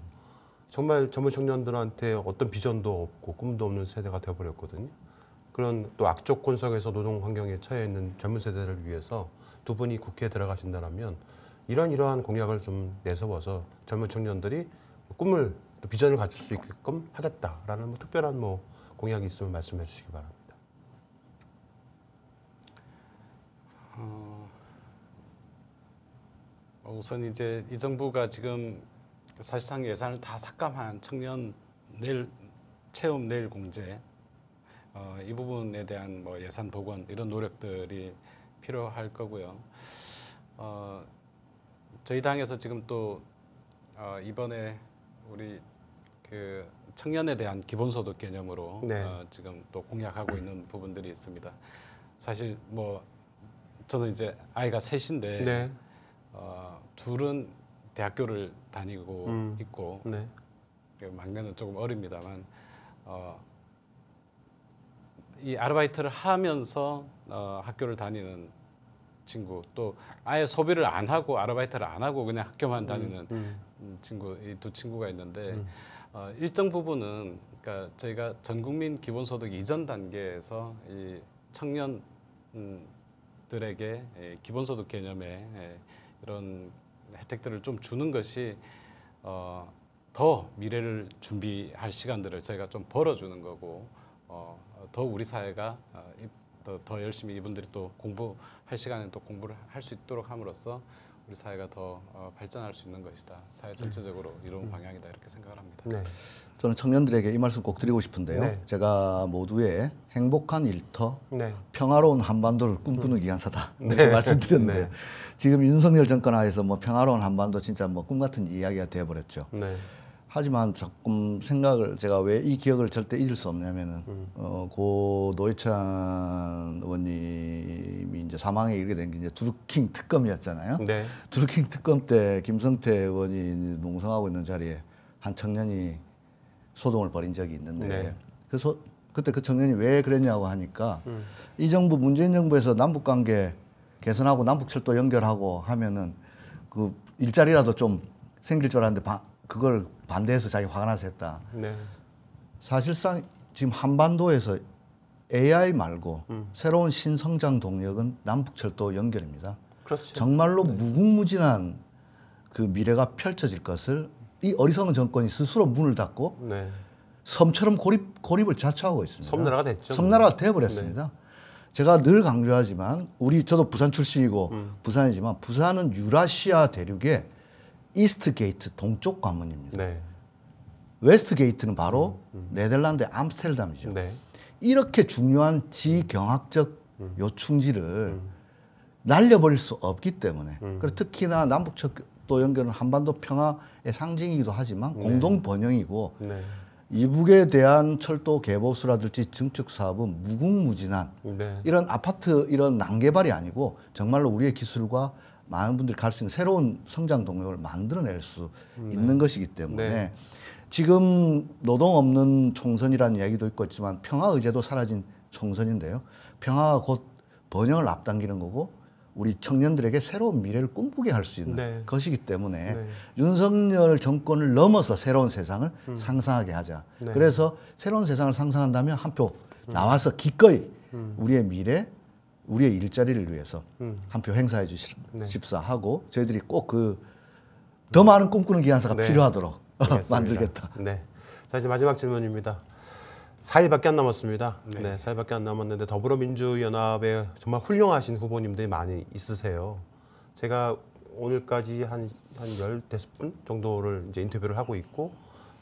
정말 젊은 청년들한테 어떤 비전도 없고 꿈도 없는 세대가 되어버렸거든요. 그런 또 악적 곤석에서 노동 환경에 처해 있는 젊은 세대를 위해서 두 분이 국회에 들어가신다면 이런 이러한 공약을 좀 내세워서 젊은 청년들이 꿈을 또 비전을 갖출 수 있게끔 하겠다라는 뭐 특별한 뭐 공약이 있으면 말씀해 주시기 바랍니다. 어, 우선 이제 이 정부가 지금 사실상 예산을 다 삭감한 청년 내일 체험 내일 공제 어, 이 부분에 대한 뭐 예산 복원 이런 노력들이 필요할 거고요. 어, 저희 당에서 지금 또 어, 이번에 우리 그 청년에 대한 기본소득 개념으로 네. 어, 지금 또 공약하고 있는 부분들이 있습니다. 사실 뭐 저는 이제 아이가 셋인데 네. 어, 둘은 대학교를 다니고 음. 있고 네. 그 막내는 조금 어립니다만 어, 이 아르바이트를 하면서 어, 학교를 다니는 친구 또 아예 소비를 안 하고 아르바이트를 안 하고 그냥 학교만 음, 다니는 음, 음. 친구 이 두 친구가 있는데 음. 어, 일정 부분은 그러니까 저희가 전국민 기본소득 이전 단계에서 이 청년들에게 예, 기본소득 개념에 예, 이런 혜택들을 좀 주는 것이 어, 더 미래를 준비할 시간들을 저희가 좀 벌어주는 거고 어, 더 우리 사회가 어, 더, 더 열심히 이분들이 또 공부할 시간에 또 공부를 할 수 있도록 함으로써 우리 사회가 더 어, 발전할 수 있는 것이다. 사회 네. 전체적으로 이런 방향이다 이렇게 생각을 합니다. 네. 저는 청년들에게 이 말씀 꼭 드리고 싶은데요. 네. 제가 모두의 행복한 일터, 네. 평화로운 한반도를 꿈꾸는 기간사다 음. 이 네. 말씀드렸는데 네. 지금 윤석열 정권 하에서 뭐 평화로운 한반도 진짜 뭐 꿈 같은 이야기가 되어버렸죠. 하지만 조금 생각을 제가 왜 이 기억을 절대 잊을 수 없냐면은 음. 어, 고 노회찬 의원님이 이제 사망에 이르게 된 게 이제 드루킹 특검이었잖아요. 네. 드루킹 특검 때 김성태 의원이 농성하고 있는 자리에 한 청년이 소동을 벌인 적이 있는데 네. 그 소, 그때 그 청년이 왜 그랬냐고 하니까 음. 이 정부 문재인 정부에서 남북 관계 개선하고 남북 철도 연결하고 하면은 그 일자리라도 좀 생길 줄 알았는데 바, 그걸 반대해서 자기 화가 나서 했다. 네. 사실상 지금 한반도에서 AI 말고 음. 새로운 신성장 동력은 남북철도 연결입니다. 그렇죠. 정말로 네. 무궁무진한 그 미래가 펼쳐질 것을 이 어리석은 정권이 스스로 문을 닫고 네. 섬처럼 고립, 고립을 자처하고 있습니다. 섬나라가 됐죠. 섬나라가 되어버렸습니다. 네. 제가 늘 강조하지만 우리 저도 부산 출신이고 음. 부산이지만 부산은 유라시아 대륙의 이스트 게이트 동쪽 관문입니다. 네. 웨스트 게이트는 바로 음, 음. 네덜란드 암스테르담이죠. 네. 이렇게 중요한 지경학적 음. 음. 요충지를 음. 날려버릴 수 없기 때문에 음. 그리고 특히나 남북척도 연결은 한반도 평화의 상징이기도 하지만 네. 공동 번영이고 네. 이북에 대한 철도 개보수라든지 증축 사업은 무궁무진한 네. 이런 아파트 이런 난개발이 아니고 정말로 우리의 기술과 많은 분들이 갈 수 있는 새로운 성장 동력을 만들어낼 수 음, 네. 있는 것이기 때문에 네. 지금 노동 없는 총선이라는 얘기도 있고 있지만 평화 의제도 사라진 총선인데요. 평화가 곧 번영을 앞당기는 거고 우리 청년들에게 새로운 미래를 꿈꾸게 할 수 있는 네. 것이기 때문에 네. 윤석열 정권을 넘어서 새로운 세상을 음. 상상하게 하자. 네. 그래서 새로운 세상을 상상한다면 한 표 나와서 기꺼이 음. 우리의 미래, 우리의 일자리를 위해서 음. 한표 행사해 주십사 네. 하고 저희들이 꼭 그 더 많은 꿈꾸는 기한사가 네. 필요하도록 만들겠다. 네. 자 이제 마지막 질문입니다. 4일밖에 안 남았습니다. 네. 네, 4일밖에 안 남았는데 더불어민주연합에 정말 훌륭하신 후보님들이 많이 있으세요. 제가 오늘까지 한, 한 15분 정도를 이제 인터뷰를 하고 있고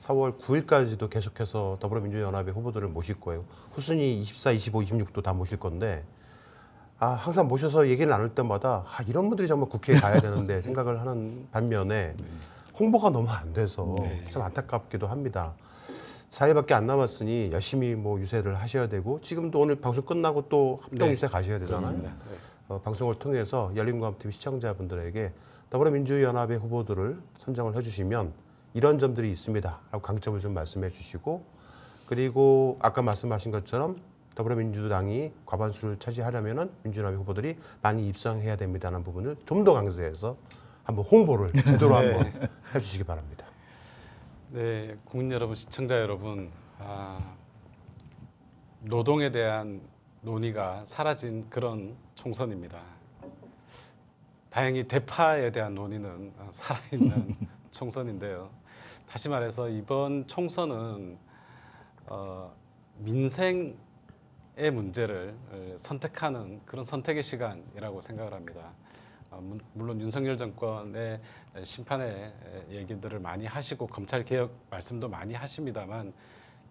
4월 9일까지도 계속해서 더불어민주연합의 후보들을 모실 거예요. 후순위 24, 25, 26도 다 모실 건데 아, 항상 모셔서 얘기를 나눌 때마다 아, 이런 분들이 정말 국회에 가야 되는데 생각을 하는 반면에 네. 홍보가 너무 안 돼서 네. 참 안타깝기도 합니다. 4일밖에 안 남았으니 열심히 뭐 유세를 하셔야 되고 지금도 오늘 방송 끝나고 또 합동 네. 유세 가셔야 되잖아요. 네. 어, 방송을 통해서 열린과감 t v 시청자분들에게 더불어민주연합의 후보들을 선정을 해주시면 이런 점들이 있습니다. 라고 강점을 좀 말씀해 주시고 그리고 아까 말씀하신 것처럼 더불어민주당이 과반수를 차지하려면 민주당 후보들이 많이 입성해야 됩니다는 부분을 좀 더 강조해서 한번 홍보를 네. 제대로 네. 한번 해주시기 바랍니다. 네, 국민 여러분, 시청자 여러분, 아, 노동에 대한 논의가 사라진 그런 총선입니다. 다행히 대파에 대한 논의는 살아있는 총선인데요. 다시 말해서 이번 총선은 어, 민생 나의 문제를 선택하는 그런 선택의 시간이라고 생각을 합니다. 어, 물론 윤석열 정권의 심판의 얘기들을 많이 하시고 검찰 개혁 말씀도 많이 하십니다만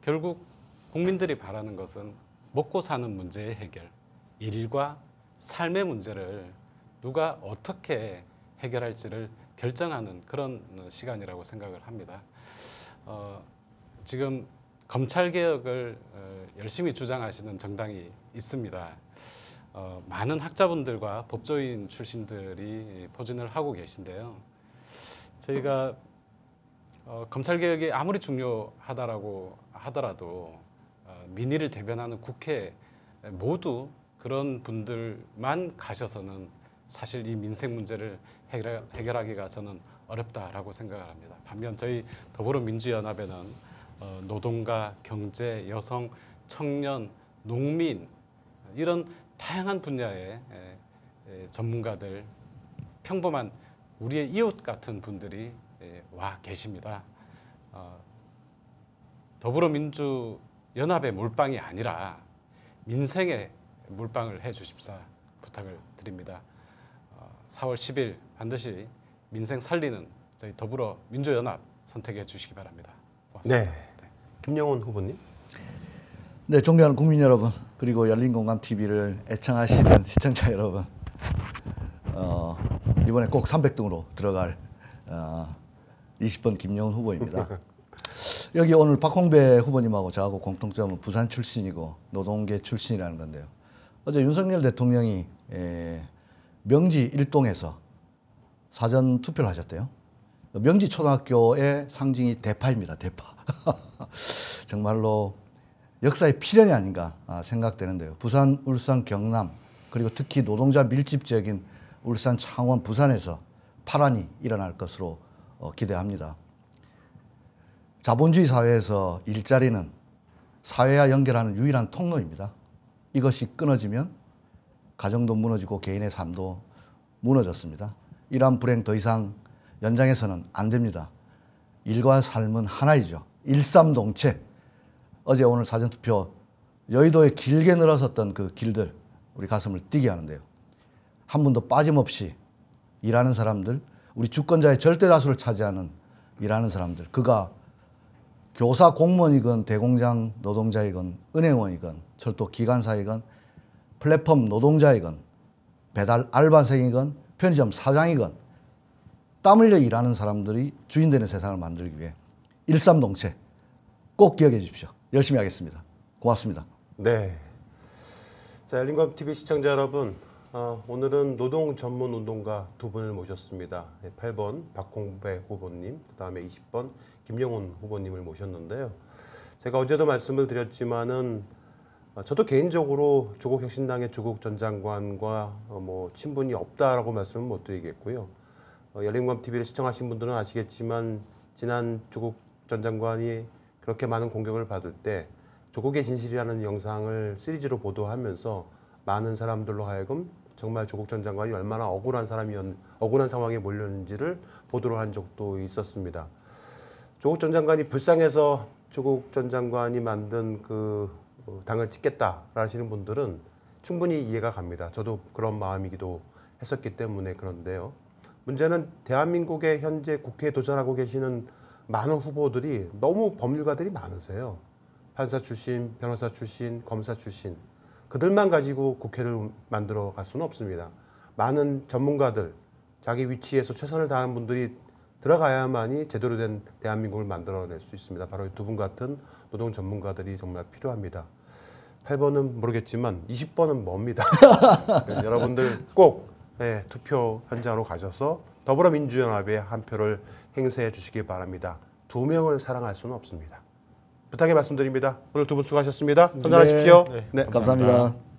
결국 국민들이 바라는 것은 먹고 사는 문제의 해결, 일과 삶의 문제를 누가 어떻게 해결할지를 결정하는 그런 시간이라고 생각을 합니다. 어, 지금 검찰 개혁을 어, 열심히 주장하시는 정당이 있습니다. 어, 많은 학자분들과 법조인 출신들이 포진을 하고 계신데요. 저희가 어, 검찰 개혁이 아무리 중요하다라고 하더라도 어, 민의를 대변하는 국회 모두 그런 분들만 가셔서는 사실 이 민생 문제를 해결하, 해결하기가 저는 어렵다라고 생각을 합니다. 반면 저희 더불어민주연합에는 어, 노동가, 경제, 여성, 청년, 농민 이런 다양한 분야의 전문가들 평범한 우리의 이웃 같은 분들이 와 계십니다. 어, 더불어민주 연합의 몰빵이 아니라 민생의 몰빵을 해주십사 부탁을 드립니다. 4월 어, 10일 반드시 민생 살리는 저희 더불어민주연합 선택해 주시기 바랍니다. 고맙습니다. 네. 김영훈 후보님. 네, 존경하는 국민 여러분 그리고 열린공감TV를 애청하시는 시청자 여러분 어, 이번에 꼭 300등으로 들어갈 어, 20번 김영훈 후보입니다. 여기 오늘 박홍배 후보님하고 저하고 공통점은 부산 출신이고 노동계 출신이라는 건데요. 어제 윤석열 대통령이 에, 예, 명지 일동에서 사전 투표를 하셨대요. 명지초등학교의 상징이 대파입니다. 대파. 정말로 역사의 필연이 아닌가 아, 생각되는데요. 부산, 울산, 경남 그리고 특히 노동자 밀집 지역인 울산, 창원, 부산에서 파란이 일어날 것으로 어, 기대합니다. 자본주의 사회에서 일자리는 사회와 연결하는 유일한 통로입니다. 이것이 끊어지면 가정도 무너지고 개인의 삶도 무너졌습니다. 이러한 불행 더 이상 연장해서는 안 됩니다. 일과 삶은 하나이죠. 일삼동체. 어제 오늘 사전투표 여의도에 길게 늘어섰던 그 길들 우리 가슴을 뛰게 하는데요. 한 분도 빠짐없이 일하는 사람들, 우리 주권자의 절대 다수를 차지하는 일하는 사람들, 그가 교사 공무원이건 대공장 노동자이건 은행원이건 철도 기관사이건 플랫폼 노동자이건 배달 알바생이건 편의점 사장이건 땀 흘려 일하는 사람들이 주인 되는 세상을 만들기 위해 일삼동체 꼭 기억해 주십시오. 열심히 하겠습니다. 고맙습니다. 네. 자, 열린관 TV 시청자 여러분, 어, 오늘은 노동 전문 운동가 두 분을 모셨습니다. 8번 박홍배 후보님, 그 다음에 20번 김영훈 후보님을 모셨는데요. 제가 어제도 말씀을 드렸지만은 어, 저도 개인적으로 조국 혁신당의 조국 전 장관과 어, 뭐 친분이 없다라고 말씀은 못 드리겠고요. 어, 열린공 TV를 시청하신 분들은 아시겠지만 지난 조국 전 장관이 그렇게 많은 공격을 받을 때 조국의 진실이라는 영상을 시리즈로 보도하면서 많은 사람들로 하여금 정말 조국 전 장관이 얼마나 억울한 사람이었 억울한 상황에 몰렸는지를 보도를 한 적도 있었습니다. 조국 전 장관이 불쌍해서 조국 전 장관이 만든 그 어, 당을 찍겠다 라시는 분들은 충분히 이해가 갑니다. 저도 그런 마음이기도 했었기 때문에 그런데요. 문제는 대한민국의 현재 국회에 도전하고 계시는 많은 후보들이 너무 법률가들이 많으세요. 판사 출신, 변호사 출신, 검사 출신. 그들만 가지고 국회를 만들어 갈 수는 없습니다. 많은 전문가들, 자기 위치에서 최선을 다하는 분들이 들어가야만이 제대로 된 대한민국을 만들어낼 수 있습니다. 바로 두 분 같은 노동 전문가들이 정말 필요합니다. 8번은 모르겠지만 20번은 뭡니다. 여러분들 꼭 네, 투표 현장으로 가셔서 더불어민주연합에 한 표를 행사해 주시기 바랍니다. 두 명을 사랑할 수는 없습니다. 부탁의 말씀드립니다. 오늘 두 분 수고하셨습니다. 네. 선전하십시오. 네, 네. 네. 감사합니다. 감사합니다.